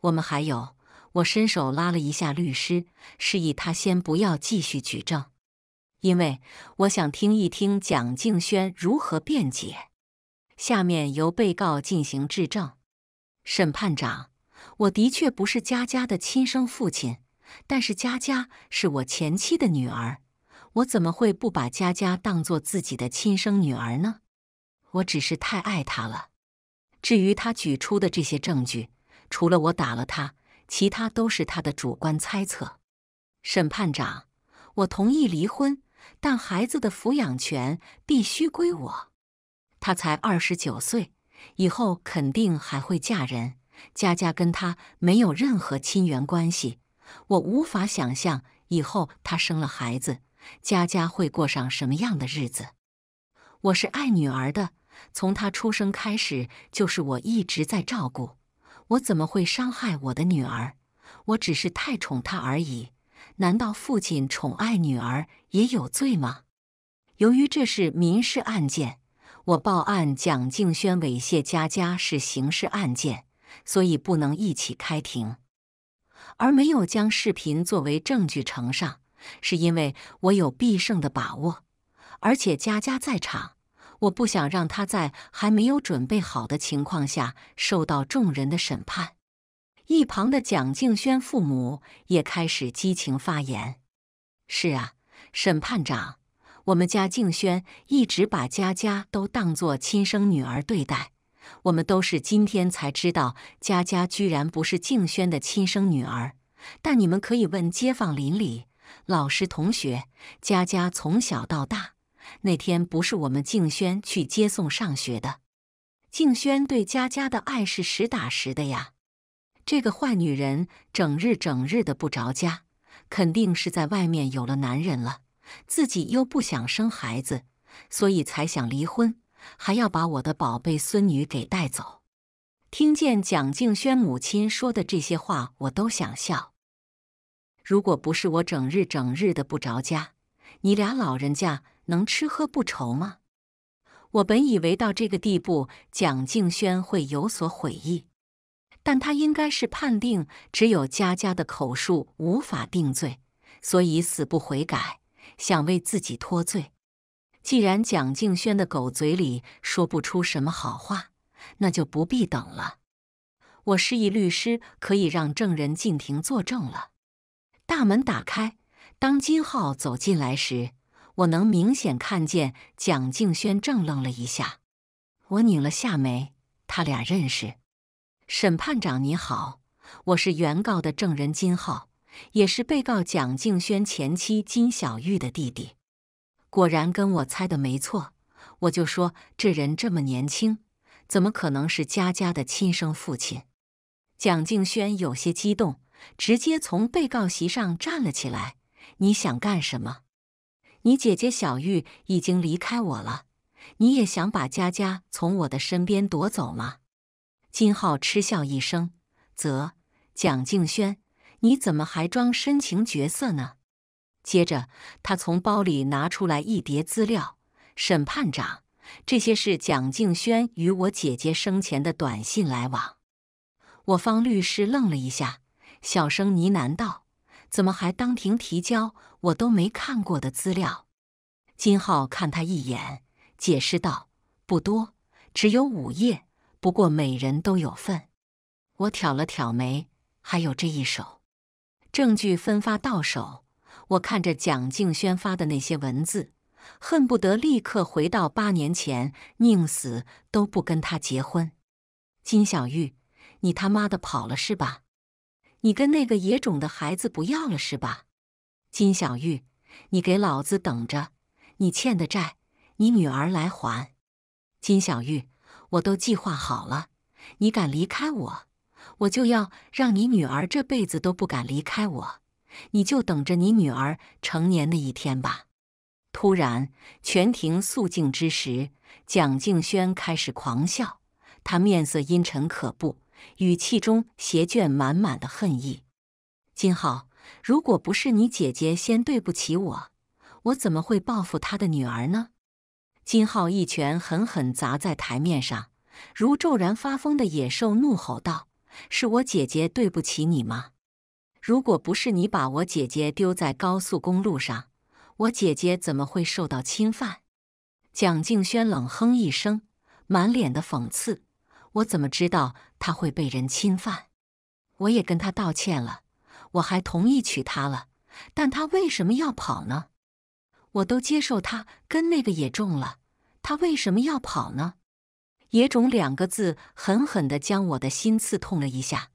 我们还有。我伸手拉了一下律师，示意他先不要继续举证，因为我想听一听蒋静轩如何辩解。下面由被告进行质证。审判长。我的确不是佳佳的亲生父亲，但是佳佳是我前妻的女儿，我怎么会不把佳佳当做自己的亲生女儿呢？我只是太爱她了。至于他举出的这些证据，除了我打了他，其他都是他的主观猜测。审判长，我同意离婚，但孩子的抚养权必须归我。他才二十九岁，以后肯定还会嫁人。佳佳跟他没有任何亲缘关系，我无法想象以后他生了孩子，佳佳会过上什么样的日子。我是爱女儿的，从她出生开始就是我一直在照顾，我怎么会伤害我的女儿？我只是太宠她而已。难道父亲宠爱女儿也有罪吗？由于这是民事案件，我报案；蒋静轩猥亵佳佳是刑事案件。所以不能一起开庭，而没有将视频作为证据呈上，是因为我有必胜的把握，而且佳佳在场，我不想让她在还没有准备好的情况下受到众人的审判。一旁的蒋静轩父母也开始激情发言：“是啊，审判长，我们家静轩一直把佳佳都当作亲生女儿对待。”我们都是今天才知道，佳佳居然不是静轩的亲生女儿。但你们可以问街坊邻里、老师同学，佳佳从小到大，那天不是我们静轩去接送上学的。静轩对佳佳的爱是实打实的呀。这个坏女人整日整日的不着家，肯定是在外面有了男人了，自己又不想生孩子，所以才想离婚。还要把我的宝贝孙女给带走？听见蒋静轩母亲说的这些话，我都想笑。如果不是我整日整日的不着家，你俩老人家能吃喝不愁吗？我本以为到这个地步，蒋静轩会有所悔意，但他应该是判定只有佳佳的口述无法定罪，所以死不悔改，想为自己脱罪。既然蒋静轩的狗嘴里说不出什么好话，那就不必等了。我示意律师可以让证人进庭作证了。大门打开，当金浩走进来时，我能明显看见蒋静轩怔愣了一下。我拧了下眉，他俩认识。审判长，你好，我是原告的证人金浩，也是被告蒋静轩前妻金小玉的弟弟。果然跟我猜的没错，我就说这人这么年轻，怎么可能是佳佳的亲生父亲？蒋静轩有些激动，直接从被告席上站了起来：“你想干什么？你姐姐小玉已经离开我了，你也想把佳佳从我的身边夺走吗？”金浩嗤笑一声：“则蒋静轩，你怎么还装深情角色呢？”接着，他从包里拿出来一叠资料。审判长，这些是蒋静轩与我姐姐生前的短信来往。我方律师愣了一下，小声呢喃道：“怎么还当庭提交我都没看过的资料？”金浩看他一眼，解释道：“不多，只有五页，不过每人都有份。”我挑了挑眉，还有这一手证据分发到手。我看着蒋静轩发的那些文字，恨不得立刻回到八年前，宁死都不跟他结婚。金小玉，你他妈的跑了是吧？你跟那个野种的孩子不要了是吧？金小玉，你给老子等着！你欠的债，你女儿来还。金小玉，我都计划好了，你敢离开我，我就要让你女儿这辈子都不敢离开我。你就等着你女儿成年的一天吧。突然，全庭肃静之时，蒋敬轩开始狂笑。他面色阴沉可怖，语气中邪卷满满的恨意。金浩，如果不是你姐姐先对不起我，我怎么会报复她的女儿呢？金浩一拳狠狠砸在台面上，如骤然发疯的野兽怒吼道：“是我姐姐对不起你吗？”如果不是你把我姐姐丢在高速公路上，我姐姐怎么会受到侵犯？蒋静轩冷哼一声，满脸的讽刺。我怎么知道她会被人侵犯？我也跟她道歉了，我还同意娶她了，但她为什么要跑呢？我都接受她跟那个野种了，她为什么要跑呢？“野种”两个字狠狠地将我的心刺痛了一下。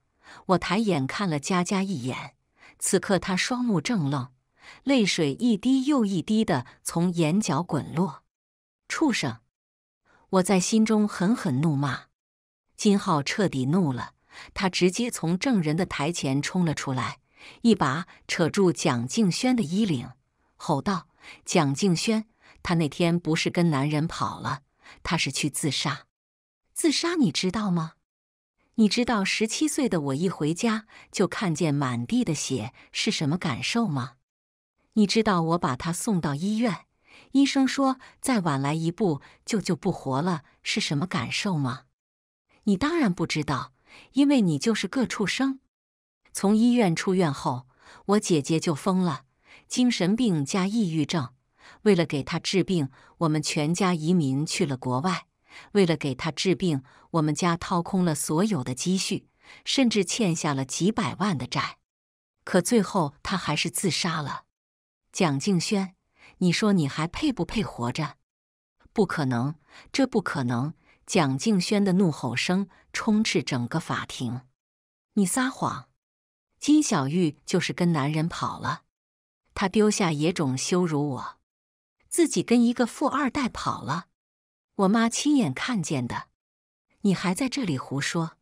我抬眼看了佳佳一眼，此刻她双目正愣，泪水一滴又一滴的从眼角滚落。畜生！我在心中狠狠怒骂。金浩彻底怒了，他直接从证人的台前冲了出来，一把扯住蒋静轩的衣领，吼道：“蒋静轩，他那天不是跟男人跑了，他是去自杀！自杀，你知道吗？”你知道十七岁的我一回家就看见满地的血是什么感受吗？你知道我把他送到医院，医生说再晚来一步就就不活了是什么感受吗？你当然不知道，因为你就是个畜生。从医院出院后，我姐姐就疯了，精神病加抑郁症。为了给她治病，我们全家移民去了国外。为了给他治病，我们家掏空了所有的积蓄，甚至欠下了几百万的债。可最后他还是自杀了。蒋静轩，你说你还配不配活着？不可能，这不可能！蒋静轩的怒吼声充斥整个法庭。你撒谎！金小玉就是跟男人跑了，他丢下野种羞辱我，自己跟一个富二代跑了。我妈亲眼看见的，你还在这里胡说！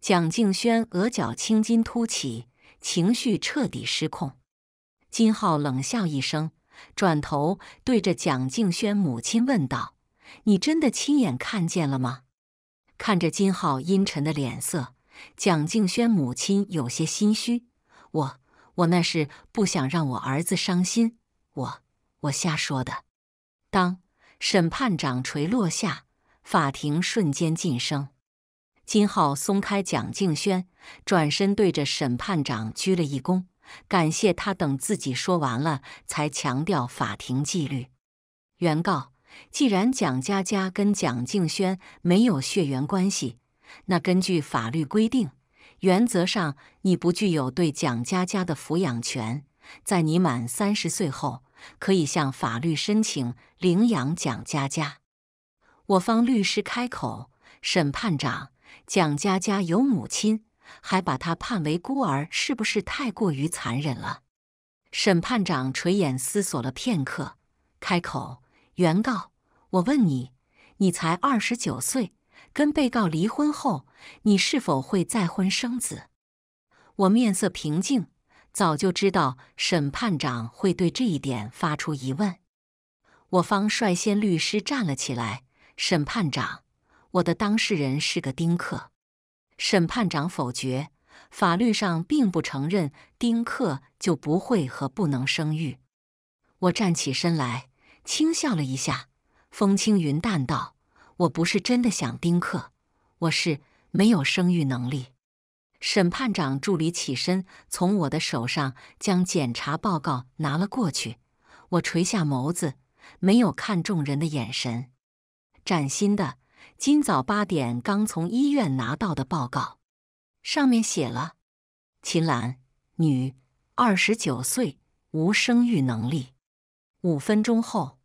蒋静轩额角青筋突起，情绪彻底失控。金浩冷笑一声，转头对着蒋静轩母亲问道：“你真的亲眼看见了吗？”看着金浩阴沉的脸色，蒋静轩母亲有些心虚：“我……我那是不想让我儿子伤心，我……我瞎说的。”当。审判长锤落下，法庭瞬间晋升。金浩松开蒋静轩，转身对着审判长鞠了一躬，感谢他等自己说完了，才强调法庭纪律。原告，既然蒋佳佳跟蒋静轩没有血缘关系，那根据法律规定，原则上你不具有对蒋佳佳的抚养权，在你满三十岁后。可以向法律申请领养蒋佳佳。我方律师开口：“审判长，蒋佳佳有母亲，还把她判为孤儿，是不是太过于残忍了？”审判长垂眼思索了片刻，开口：“原告，我问你，你才二十九岁，跟被告离婚后，你是否会再婚生子？”我面色平静。早就知道审判长会对这一点发出疑问，我方率先律师站了起来。审判长，我的当事人是个丁克。审判长否决，法律上并不承认丁克就不会和不能生育。我站起身来，轻笑了一下，风轻云淡道：“我不是真的想丁克，我是没有生育能力。”审判长助理起身，从我的手上将检查报告拿了过去。我垂下眸子，没有看众人的眼神。崭新的，今早八点刚从医院拿到的报告，上面写了：秦岚，女，二十九岁，无生育能力。五分钟后，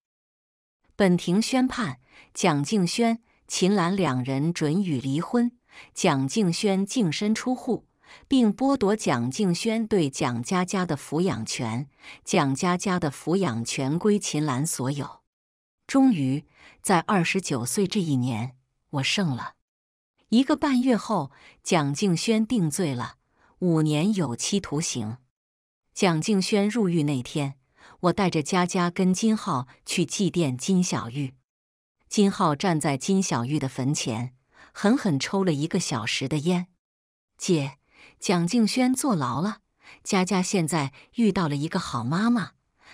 本庭宣判：蒋静轩、秦岚两人准予离婚。蒋静轩净身出户，并剥夺蒋静轩对蒋佳佳的抚养权，蒋佳佳的抚养权归秦岚所有。终于，在二十九岁这一年，我胜了。一个半月后，蒋静轩定罪了，五年有期徒刑。蒋静轩入狱那天，我带着佳佳跟金浩去祭奠金小玉。金浩站在金小玉的坟前。狠狠抽了一个小时的烟，姐，蒋静轩坐牢了。佳佳现在遇到了一个好妈妈，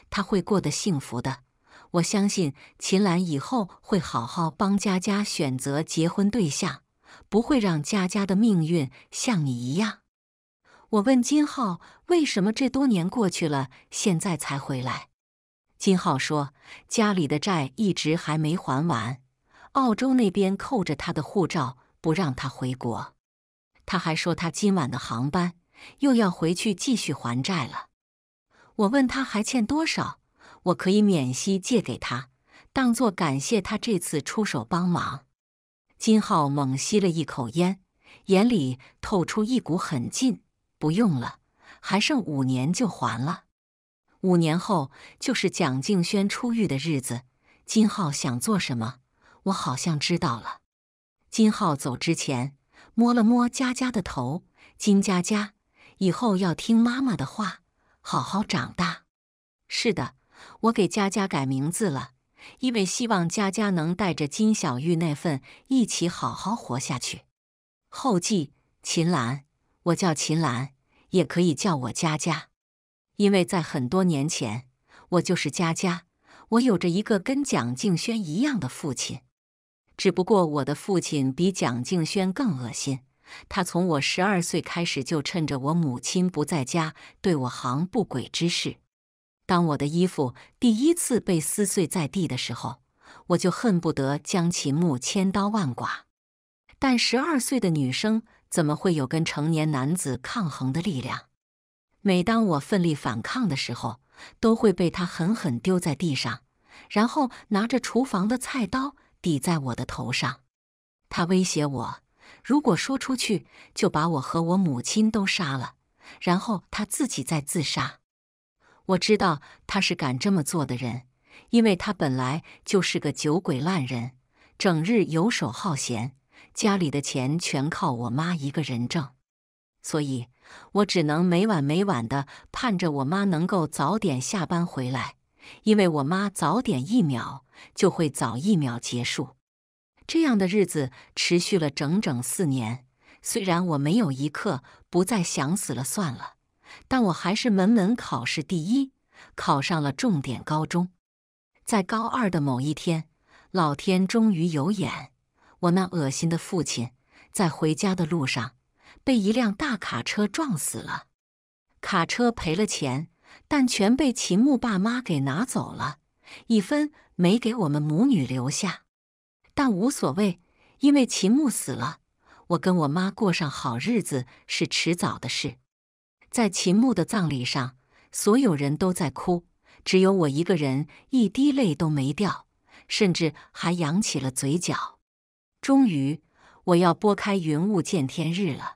她会过得幸福的。我相信秦岚以后会好好帮佳佳选择结婚对象，不会让佳佳的命运像你一样。我问金浩，为什么这多年过去了，现在才回来？金浩说，家里的债一直还没还完。澳洲那边扣着他的护照不让他回国，他还说他今晚的航班又要回去继续还债了。我问他还欠多少，我可以免息借给他，当做感谢他这次出手帮忙。金浩猛吸了一口烟，眼里透出一股狠劲。不用了，还剩五年就还了。五年后就是蒋静轩出狱的日子，金浩想做什么？我好像知道了。金浩走之前摸了摸佳佳的头，金佳佳，以后要听妈妈的话，好好长大。是的，我给佳佳改名字了，因为希望佳佳能带着金小玉那份一起好好活下去。后记：秦岚，我叫秦岚，也可以叫我佳佳，因为在很多年前，我就是佳佳，我有着一个跟蒋静轩一样的父亲。只不过我的父亲比蒋静轩更恶心，他从我十二岁开始就趁着我母亲不在家对我行不轨之事。当我的衣服第一次被撕碎在地的时候，我就恨不得将其木千刀万剐。但十二岁的女生怎么会有跟成年男子抗衡的力量？每当我奋力反抗的时候，都会被他狠狠丢在地上，然后拿着厨房的菜刀。抵在我的头上，他威胁我：如果说出去，就把我和我母亲都杀了，然后他自己再自杀。我知道他是敢这么做的人，因为他本来就是个酒鬼烂人，整日游手好闲，家里的钱全靠我妈一个人挣，所以我只能每晚每晚的盼着我妈能够早点下班回来。因为我妈早点一秒，就会早一秒结束。这样的日子持续了整整四年。虽然我没有一刻不再想死了算了，但我还是门门考试第一，考上了重点高中。在高二的某一天，老天终于有眼，我那恶心的父亲在回家的路上被一辆大卡车撞死了。卡车赔了钱。但全被秦牧爸妈给拿走了，一分没给我们母女留下。但无所谓，因为秦牧死了，我跟我妈过上好日子是迟早的事。在秦牧的葬礼上，所有人都在哭，只有我一个人一滴泪都没掉，甚至还扬起了嘴角。终于，我要拨开云雾见天日了。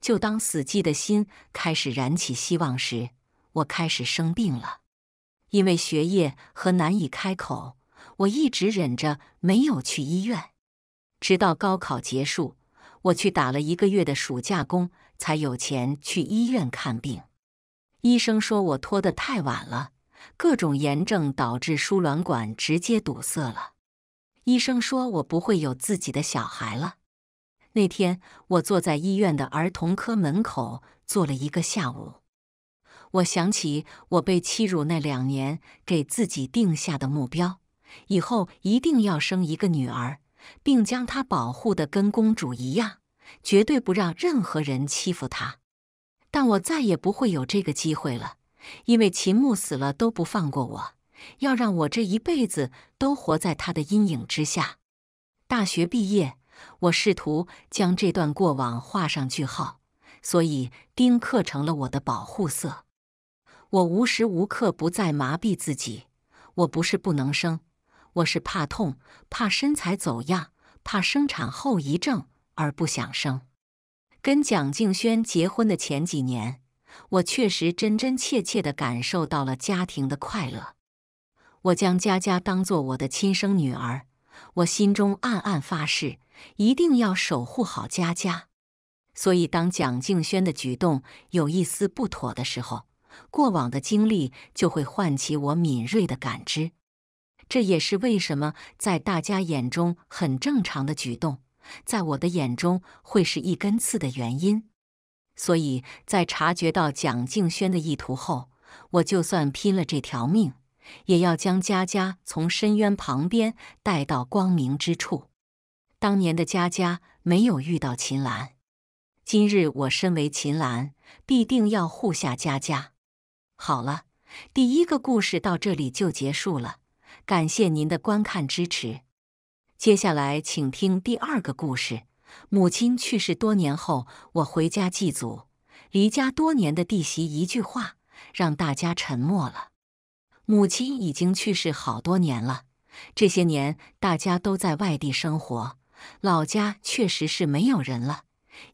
就当死寂的心开始燃起希望时，我开始生病了，因为学业和难以开口，我一直忍着没有去医院。直到高考结束，我去打了一个月的暑假工，才有钱去医院看病。医生说我拖得太晚了，各种炎症导致输卵管直接堵塞了。医生说我不会有自己的小孩了。那天我坐在医院的儿童科门口坐了一个下午。我想起我被欺辱那两年给自己定下的目标：以后一定要生一个女儿，并将她保护的跟公主一样，绝对不让任何人欺负她。但我再也不会有这个机会了，因为秦牧死了都不放过我，要让我这一辈子都活在他的阴影之下。大学毕业，我试图将这段过往画上句号，所以丁克成了我的保护色。我无时无刻不在麻痹自己，我不是不能生，我是怕痛、怕身材走样、怕生产后遗症而不想生。跟蒋静轩结婚的前几年，我确实真真切切地感受到了家庭的快乐。我将佳佳当做我的亲生女儿，我心中暗暗发誓，一定要守护好佳佳。所以，当蒋静轩的举动有一丝不妥的时候，过往的经历就会唤起我敏锐的感知，这也是为什么在大家眼中很正常的举动，在我的眼中会是一根刺的原因。所以在察觉到蒋静轩的意图后，我就算拼了这条命，也要将佳佳从深渊旁边带到光明之处。当年的佳佳没有遇到秦岚，今日我身为秦岚，必定要护下佳佳。好了，第一个故事到这里就结束了，感谢您的观看支持。接下来请听第二个故事。母亲去世多年后，我回家祭祖。离家多年的弟媳一句话，让大家沉默了。母亲已经去世好多年了，这些年大家都在外地生活，老家确实是没有人了。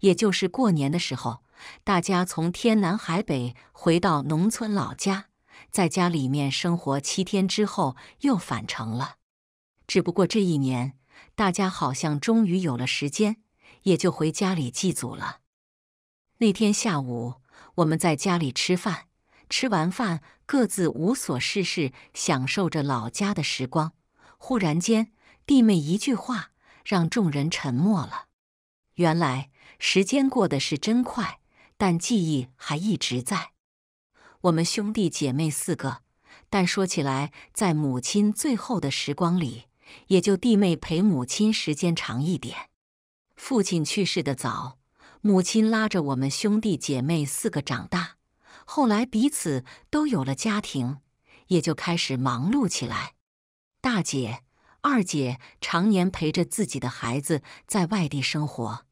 也就是过年的时候。大家从天南海北回到农村老家，在家里面生活七天之后又返程了。只不过这一年，大家好像终于有了时间，也就回家里祭祖了。那天下午，我们在家里吃饭，吃完饭各自无所事事，享受着老家的时光。忽然间，弟妹一句话让众人沉默了。原来，时间过得是真快。但记忆还一直在。我们兄弟姐妹四个，但说起来，在母亲最后的时光里，也就弟妹陪母亲时间长一点。父亲去世的早，母亲拉着我们兄弟姐妹四个长大。后来彼此都有了家庭，也就开始忙碌起来。大姐、二姐常年陪着自己的孩子在外地生活。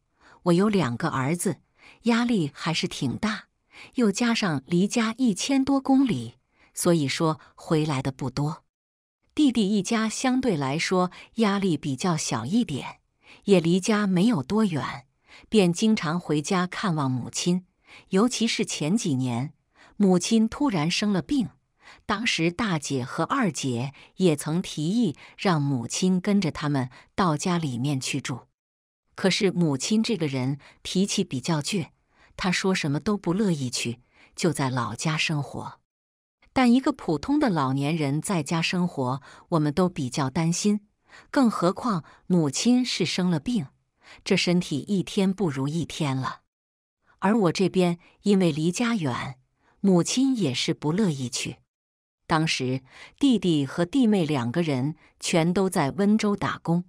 我有两个儿子。压力还是挺大，又加上离家一千多公里，所以说回来的不多。弟弟一家相对来说压力比较小一点，也离家没有多远，便经常回家看望母亲。尤其是前几年，母亲突然生了病，当时大姐和二姐也曾提议让母亲跟着他们到家里面去住，可是母亲这个人脾气比较倔。他说什么都不乐意去，就在老家生活。但一个普通的老年人在家生活，我们都比较担心，更何况母亲是生了病，这身体一天不如一天了。而我这边因为离家远，母亲也是不乐意去。当时弟弟和弟妹两个人全都在温州打工，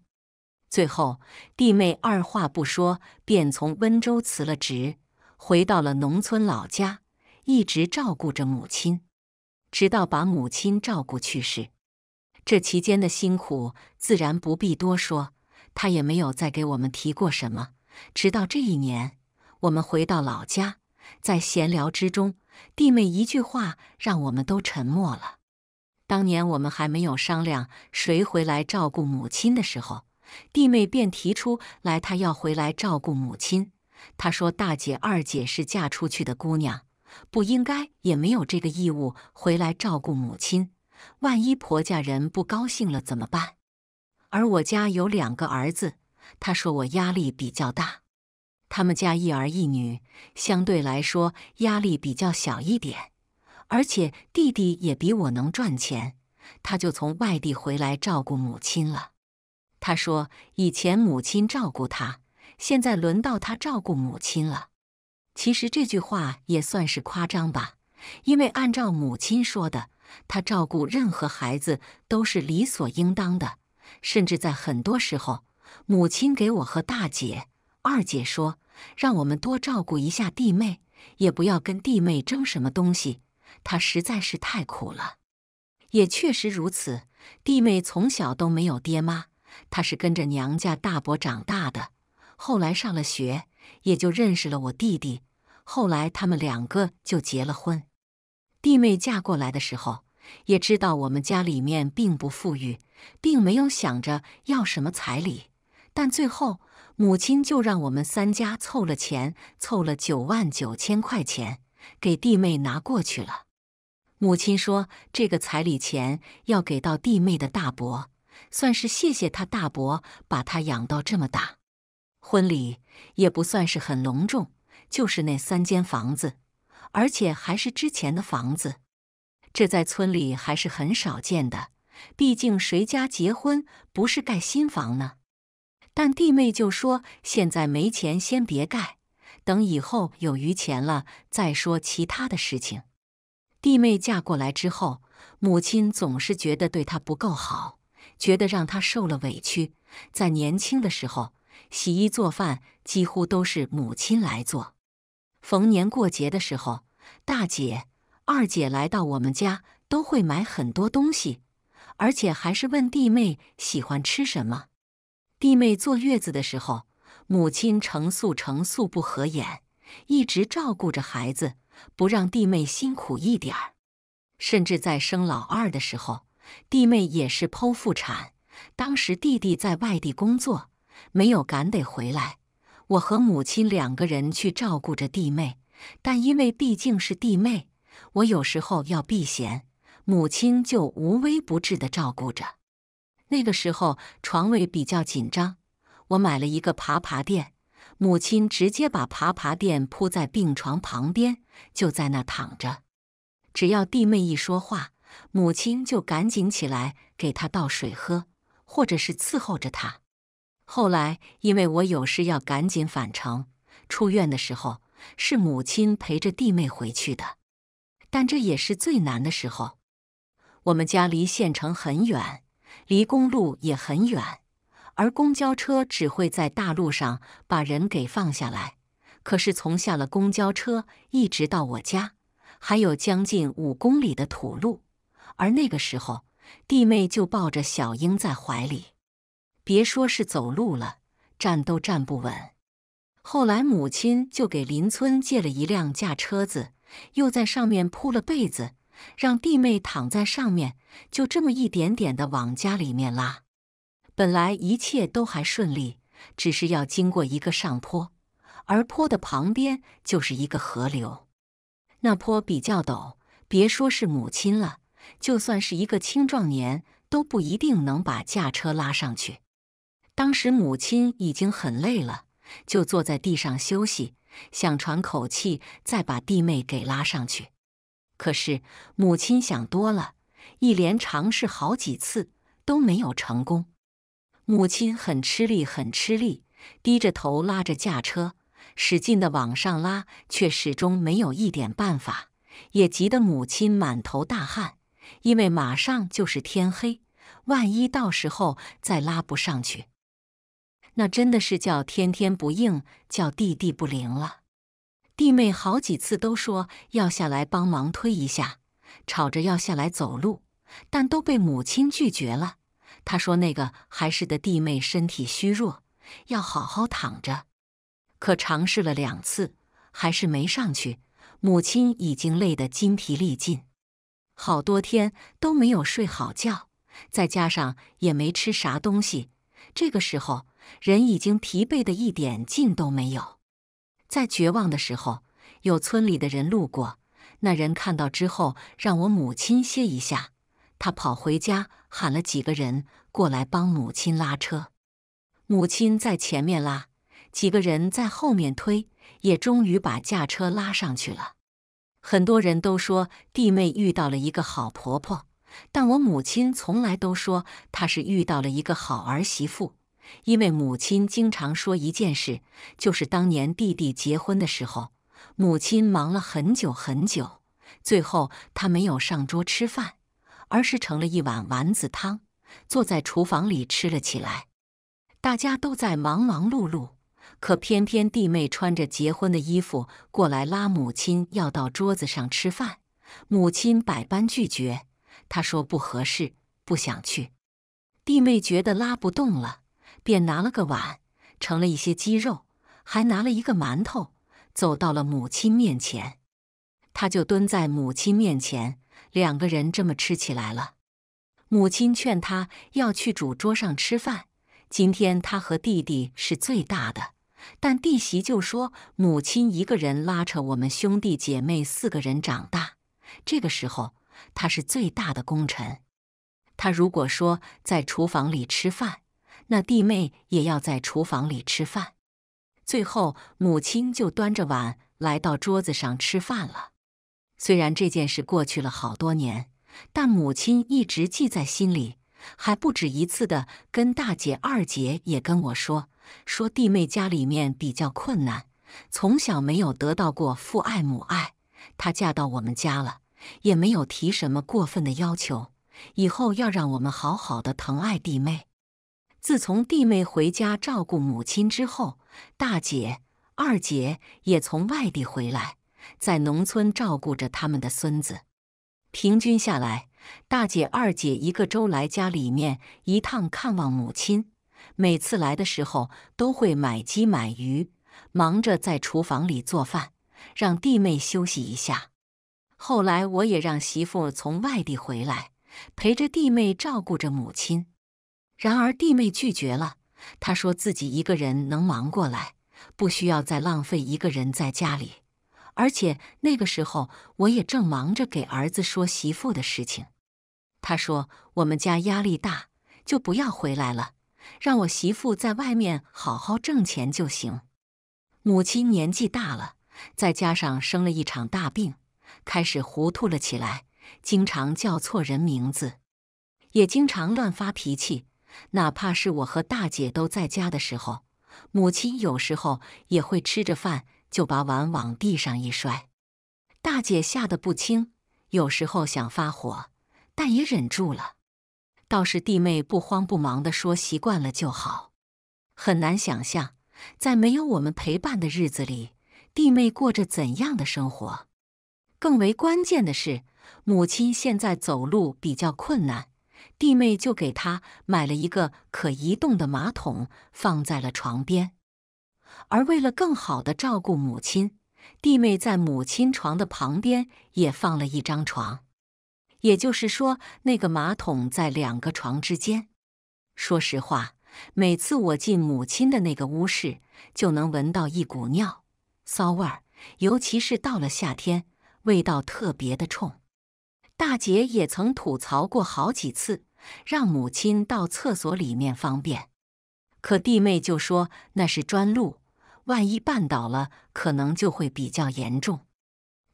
最后弟妹二话不说便从温州辞了职。回到了农村老家，一直照顾着母亲，直到把母亲照顾去世。这期间的辛苦自然不必多说，他也没有再给我们提过什么。直到这一年，我们回到老家，在闲聊之中，弟妹一句话让我们都沉默了。当年我们还没有商量谁回来照顾母亲的时候，弟妹便提出来，她要回来照顾母亲。他说：“大姐、二姐是嫁出去的姑娘，不应该也没有这个义务回来照顾母亲。万一婆家人不高兴了怎么办？”而我家有两个儿子，他说我压力比较大。他们家一儿一女，相对来说压力比较小一点，而且弟弟也比我能赚钱，他就从外地回来照顾母亲了。他说以前母亲照顾他。现在轮到他照顾母亲了。其实这句话也算是夸张吧，因为按照母亲说的，他照顾任何孩子都是理所应当的。甚至在很多时候，母亲给我和大姐、二姐说，让我们多照顾一下弟妹，也不要跟弟妹争什么东西。她实在是太苦了，也确实如此。弟妹从小都没有爹妈，她是跟着娘家大伯长大的。后来上了学，也就认识了我弟弟。后来他们两个就结了婚。弟妹嫁过来的时候，也知道我们家里面并不富裕，并没有想着要什么彩礼。但最后，母亲就让我们三家凑了钱，凑了九万九千块钱给弟妹拿过去了。母亲说，这个彩礼钱要给到弟妹的大伯，算是谢谢他大伯把她养到这么大。婚礼也不算是很隆重，就是那三间房子，而且还是之前的房子，这在村里还是很少见的。毕竟谁家结婚不是盖新房呢？但弟妹就说：“现在没钱，先别盖，等以后有余钱了再说其他的事情。”弟妹嫁过来之后，母亲总是觉得对她不够好，觉得让她受了委屈。在年轻的时候。洗衣做饭几乎都是母亲来做。逢年过节的时候，大姐、二姐来到我们家，都会买很多东西，而且还是问弟妹喜欢吃什么。弟妹坐月子的时候，母亲成宿成宿不合眼，一直照顾着孩子，不让弟妹辛苦一点儿。甚至在生老二的时候，弟妹也是剖腹产，当时弟弟在外地工作。没有赶得回来，我和母亲两个人去照顾着弟妹。但因为毕竟是弟妹，我有时候要避嫌，母亲就无微不至的照顾着。那个时候床位比较紧张，我买了一个爬爬垫，母亲直接把爬爬垫铺在病床旁边，就在那躺着。只要弟妹一说话，母亲就赶紧起来给她倒水喝，或者是伺候着她。后来，因为我有事要赶紧返程，出院的时候是母亲陪着弟妹回去的，但这也是最难的时候。我们家离县城很远，离公路也很远，而公交车只会在大路上把人给放下来。可是从下了公交车一直到我家，还有将近五公里的土路，而那个时候，弟妹就抱着小英在怀里。别说是走路了，站都站不稳。后来母亲就给邻村借了一辆架车子，又在上面铺了被子，让弟妹躺在上面，就这么一点点的往家里面拉。本来一切都还顺利，只是要经过一个上坡，而坡的旁边就是一个河流。那坡比较陡，别说是母亲了，就算是一个青壮年都不一定能把驾车拉上去。当时母亲已经很累了，就坐在地上休息，想喘口气，再把弟妹给拉上去。可是母亲想多了，一连尝试好几次都没有成功。母亲很吃力，很吃力，低着头拉着架车，使劲的往上拉，却始终没有一点办法，也急得母亲满头大汗。因为马上就是天黑，万一到时候再拉不上去。那真的是叫天天不应，叫地地不灵了。弟妹好几次都说要下来帮忙推一下，吵着要下来走路，但都被母亲拒绝了。她说那个还是的弟妹身体虚弱，要好好躺着。可尝试了两次，还是没上去。母亲已经累得筋疲力尽，好多天都没有睡好觉，再加上也没吃啥东西，这个时候。人已经疲惫得一点劲都没有，在绝望的时候，有村里的人路过，那人看到之后，让我母亲歇一下。他跑回家喊了几个人过来帮母亲拉车，母亲在前面拉，几个人在后面推，也终于把驾车拉上去了。很多人都说弟妹遇到了一个好婆婆，但我母亲从来都说她是遇到了一个好儿媳妇。因为母亲经常说一件事，就是当年弟弟结婚的时候，母亲忙了很久很久，最后她没有上桌吃饭，而是盛了一碗丸子汤，坐在厨房里吃了起来。大家都在忙忙碌碌，可偏偏弟妹穿着结婚的衣服过来拉母亲要到桌子上吃饭，母亲百般拒绝，她说不合适，不想去。弟妹觉得拉不动了。便拿了个碗，盛了一些鸡肉，还拿了一个馒头，走到了母亲面前。他就蹲在母亲面前，两个人这么吃起来了。母亲劝他要去主桌上吃饭。今天他和弟弟是最大的，但弟媳就说母亲一个人拉扯我们兄弟姐妹四个人长大，这个时候他是最大的功臣。他如果说在厨房里吃饭。那弟妹也要在厨房里吃饭，最后母亲就端着碗来到桌子上吃饭了。虽然这件事过去了好多年，但母亲一直记在心里，还不止一次的跟大姐、二姐也跟我说，说弟妹家里面比较困难，从小没有得到过父爱母爱，她嫁到我们家了，也没有提什么过分的要求，以后要让我们好好的疼爱弟妹。自从弟妹回家照顾母亲之后，大姐、二姐也从外地回来，在农村照顾着他们的孙子。平均下来，大姐、二姐一个周来家里面一趟看望母亲，每次来的时候都会买鸡买鱼，忙着在厨房里做饭，让弟妹休息一下。后来我也让媳妇从外地回来，陪着弟妹照顾着母亲。然而弟妹拒绝了，她说自己一个人能忙过来，不需要再浪费一个人在家里。而且那个时候我也正忙着给儿子说媳妇的事情。他说我们家压力大，就不要回来了，让我媳妇在外面好好挣钱就行。母亲年纪大了，再加上生了一场大病，开始糊涂了起来，经常叫错人名字，也经常乱发脾气。哪怕是我和大姐都在家的时候，母亲有时候也会吃着饭就把碗往地上一摔，大姐吓得不轻。有时候想发火，但也忍住了。倒是弟妹不慌不忙的说：“习惯了就好。”很难想象，在没有我们陪伴的日子里，弟妹过着怎样的生活。更为关键的是，母亲现在走路比较困难。弟妹就给他买了一个可移动的马桶，放在了床边。而为了更好的照顾母亲，弟妹在母亲床的旁边也放了一张床。也就是说，那个马桶在两个床之间。说实话，每次我进母亲的那个屋室，就能闻到一股尿骚味儿，尤其是到了夏天，味道特别的冲。大姐也曾吐槽过好几次，让母亲到厕所里面方便，可弟妹就说那是砖路，万一绊倒了，可能就会比较严重。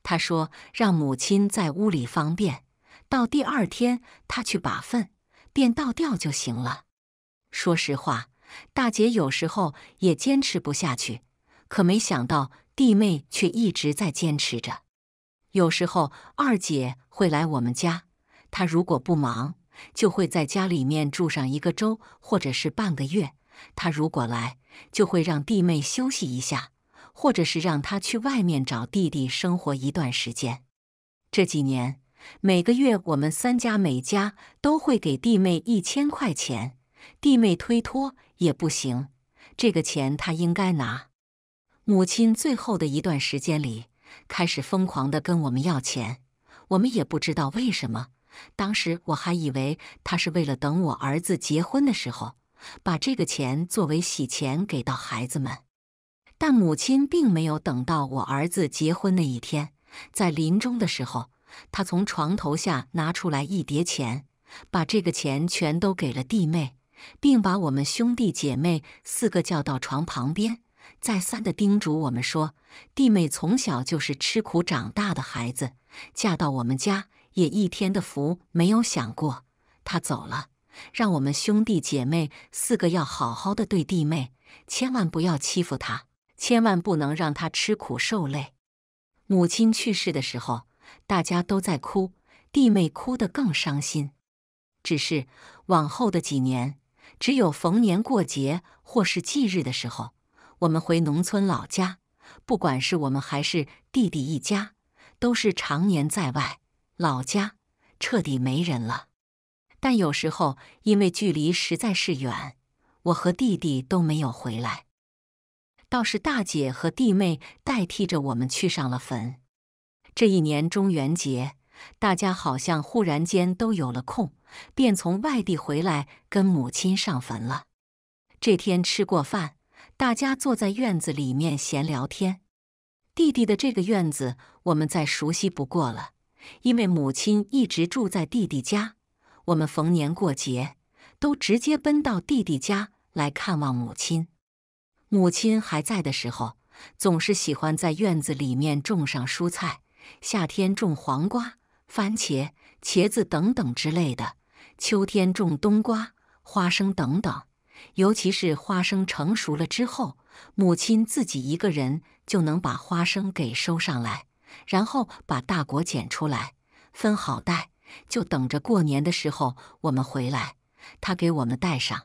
她说让母亲在屋里方便，到第二天她去把粪便倒掉就行了。说实话，大姐有时候也坚持不下去，可没想到弟妹却一直在坚持着。有时候二姐。会来我们家，他如果不忙，就会在家里面住上一个周或者是半个月。他如果来，就会让弟妹休息一下，或者是让他去外面找弟弟生活一段时间。这几年，每个月我们三家每家都会给弟妹一千块钱，弟妹推脱也不行，这个钱他应该拿。母亲最后的一段时间里，开始疯狂的跟我们要钱。我们也不知道为什么，当时我还以为他是为了等我儿子结婚的时候，把这个钱作为洗钱给到孩子们。但母亲并没有等到我儿子结婚那一天，在临终的时候，他从床头下拿出来一叠钱，把这个钱全都给了弟妹，并把我们兄弟姐妹四个叫到床旁边。再三的叮嘱我们说：“弟妹从小就是吃苦长大的孩子，嫁到我们家也一天的福没有享过。她走了，让我们兄弟姐妹四个要好好的对弟妹，千万不要欺负她，千万不能让她吃苦受累。”母亲去世的时候，大家都在哭，弟妹哭得更伤心。只是往后的几年，只有逢年过节或是忌日的时候。我们回农村老家，不管是我们还是弟弟一家，都是常年在外，老家彻底没人了。但有时候因为距离实在是远，我和弟弟都没有回来，倒是大姐和弟妹代替着我们去上了坟。这一年中元节，大家好像忽然间都有了空，便从外地回来跟母亲上坟了。这天吃过饭。大家坐在院子里面闲聊天。弟弟的这个院子，我们再熟悉不过了，因为母亲一直住在弟弟家，我们逢年过节都直接奔到弟弟家来看望母亲。母亲还在的时候，总是喜欢在院子里面种上蔬菜，夏天种黄瓜、番茄、茄子等等之类的，秋天种冬瓜、花生等等。尤其是花生成熟了之后，母亲自己一个人就能把花生给收上来，然后把大果捡出来，分好袋，就等着过年的时候我们回来，她给我们带上。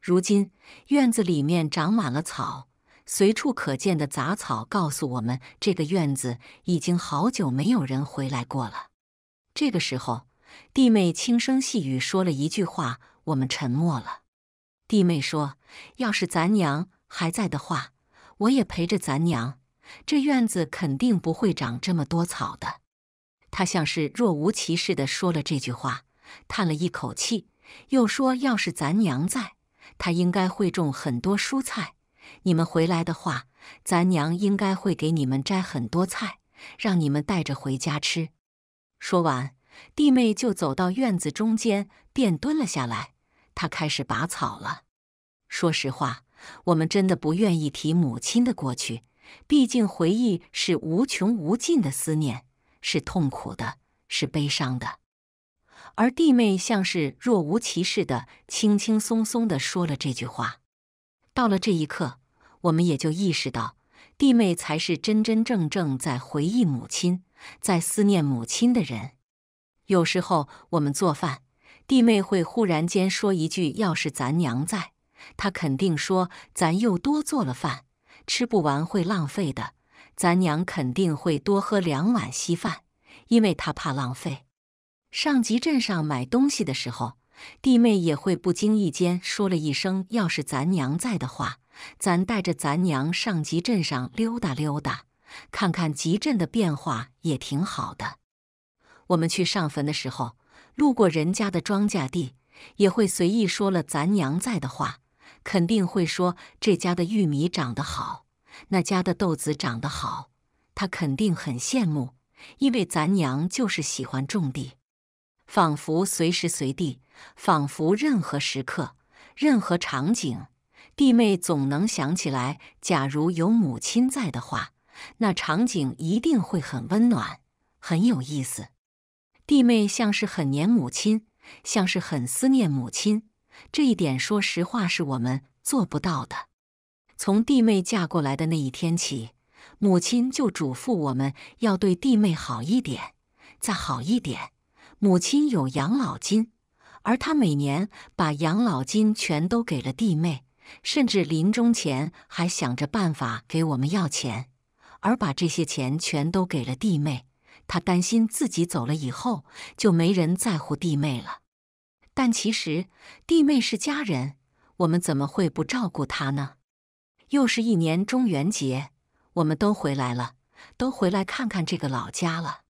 如今院子里面长满了草，随处可见的杂草告诉我们，这个院子已经好久没有人回来过了。这个时候，弟妹轻声细语说了一句话，我们沉默了。弟妹说：“要是咱娘还在的话，我也陪着咱娘。这院子肯定不会长这么多草的。”他像是若无其事的说了这句话，叹了一口气，又说：“要是咱娘在，她应该会种很多蔬菜。你们回来的话，咱娘应该会给你们摘很多菜，让你们带着回家吃。”说完，弟妹就走到院子中间，便蹲了下来。他开始拔草了。说实话，我们真的不愿意提母亲的过去，毕竟回忆是无穷无尽的，思念是痛苦的，是悲伤的。而弟妹像是若无其事的、轻轻松松的说了这句话。到了这一刻，我们也就意识到，弟妹才是真真正正在回忆母亲、在思念母亲的人。有时候，我们做饭。弟妹会忽然间说一句：“要是咱娘在，她肯定说咱又多做了饭，吃不完会浪费的。咱娘肯定会多喝两碗稀饭，因为她怕浪费。”上集镇上买东西的时候，弟妹也会不经意间说了一声：“要是咱娘在的话，咱带着咱娘上集镇上溜达溜达，看看集镇的变化也挺好的。”我们去上坟的时候。路过人家的庄稼地，也会随意说了咱娘在的话，肯定会说这家的玉米长得好，那家的豆子长得好，他肯定很羡慕，因为咱娘就是喜欢种地，仿佛随时随地，仿佛任何时刻、任何场景，弟妹总能想起来，假如有母亲在的话，那场景一定会很温暖，很有意思。弟妹像是很黏母亲，像是很思念母亲。这一点，说实话是我们做不到的。从弟妹嫁过来的那一天起，母亲就嘱咐我们要对弟妹好一点，再好一点。母亲有养老金，而她每年把养老金全都给了弟妹，甚至临终前还想着办法给我们要钱，而把这些钱全都给了弟妹。他担心自己走了以后，就没人在乎弟妹了。但其实弟妹是家人，我们怎么会不照顾她呢？又是一年中元节，我们都回来了，都回来看看这个老家了。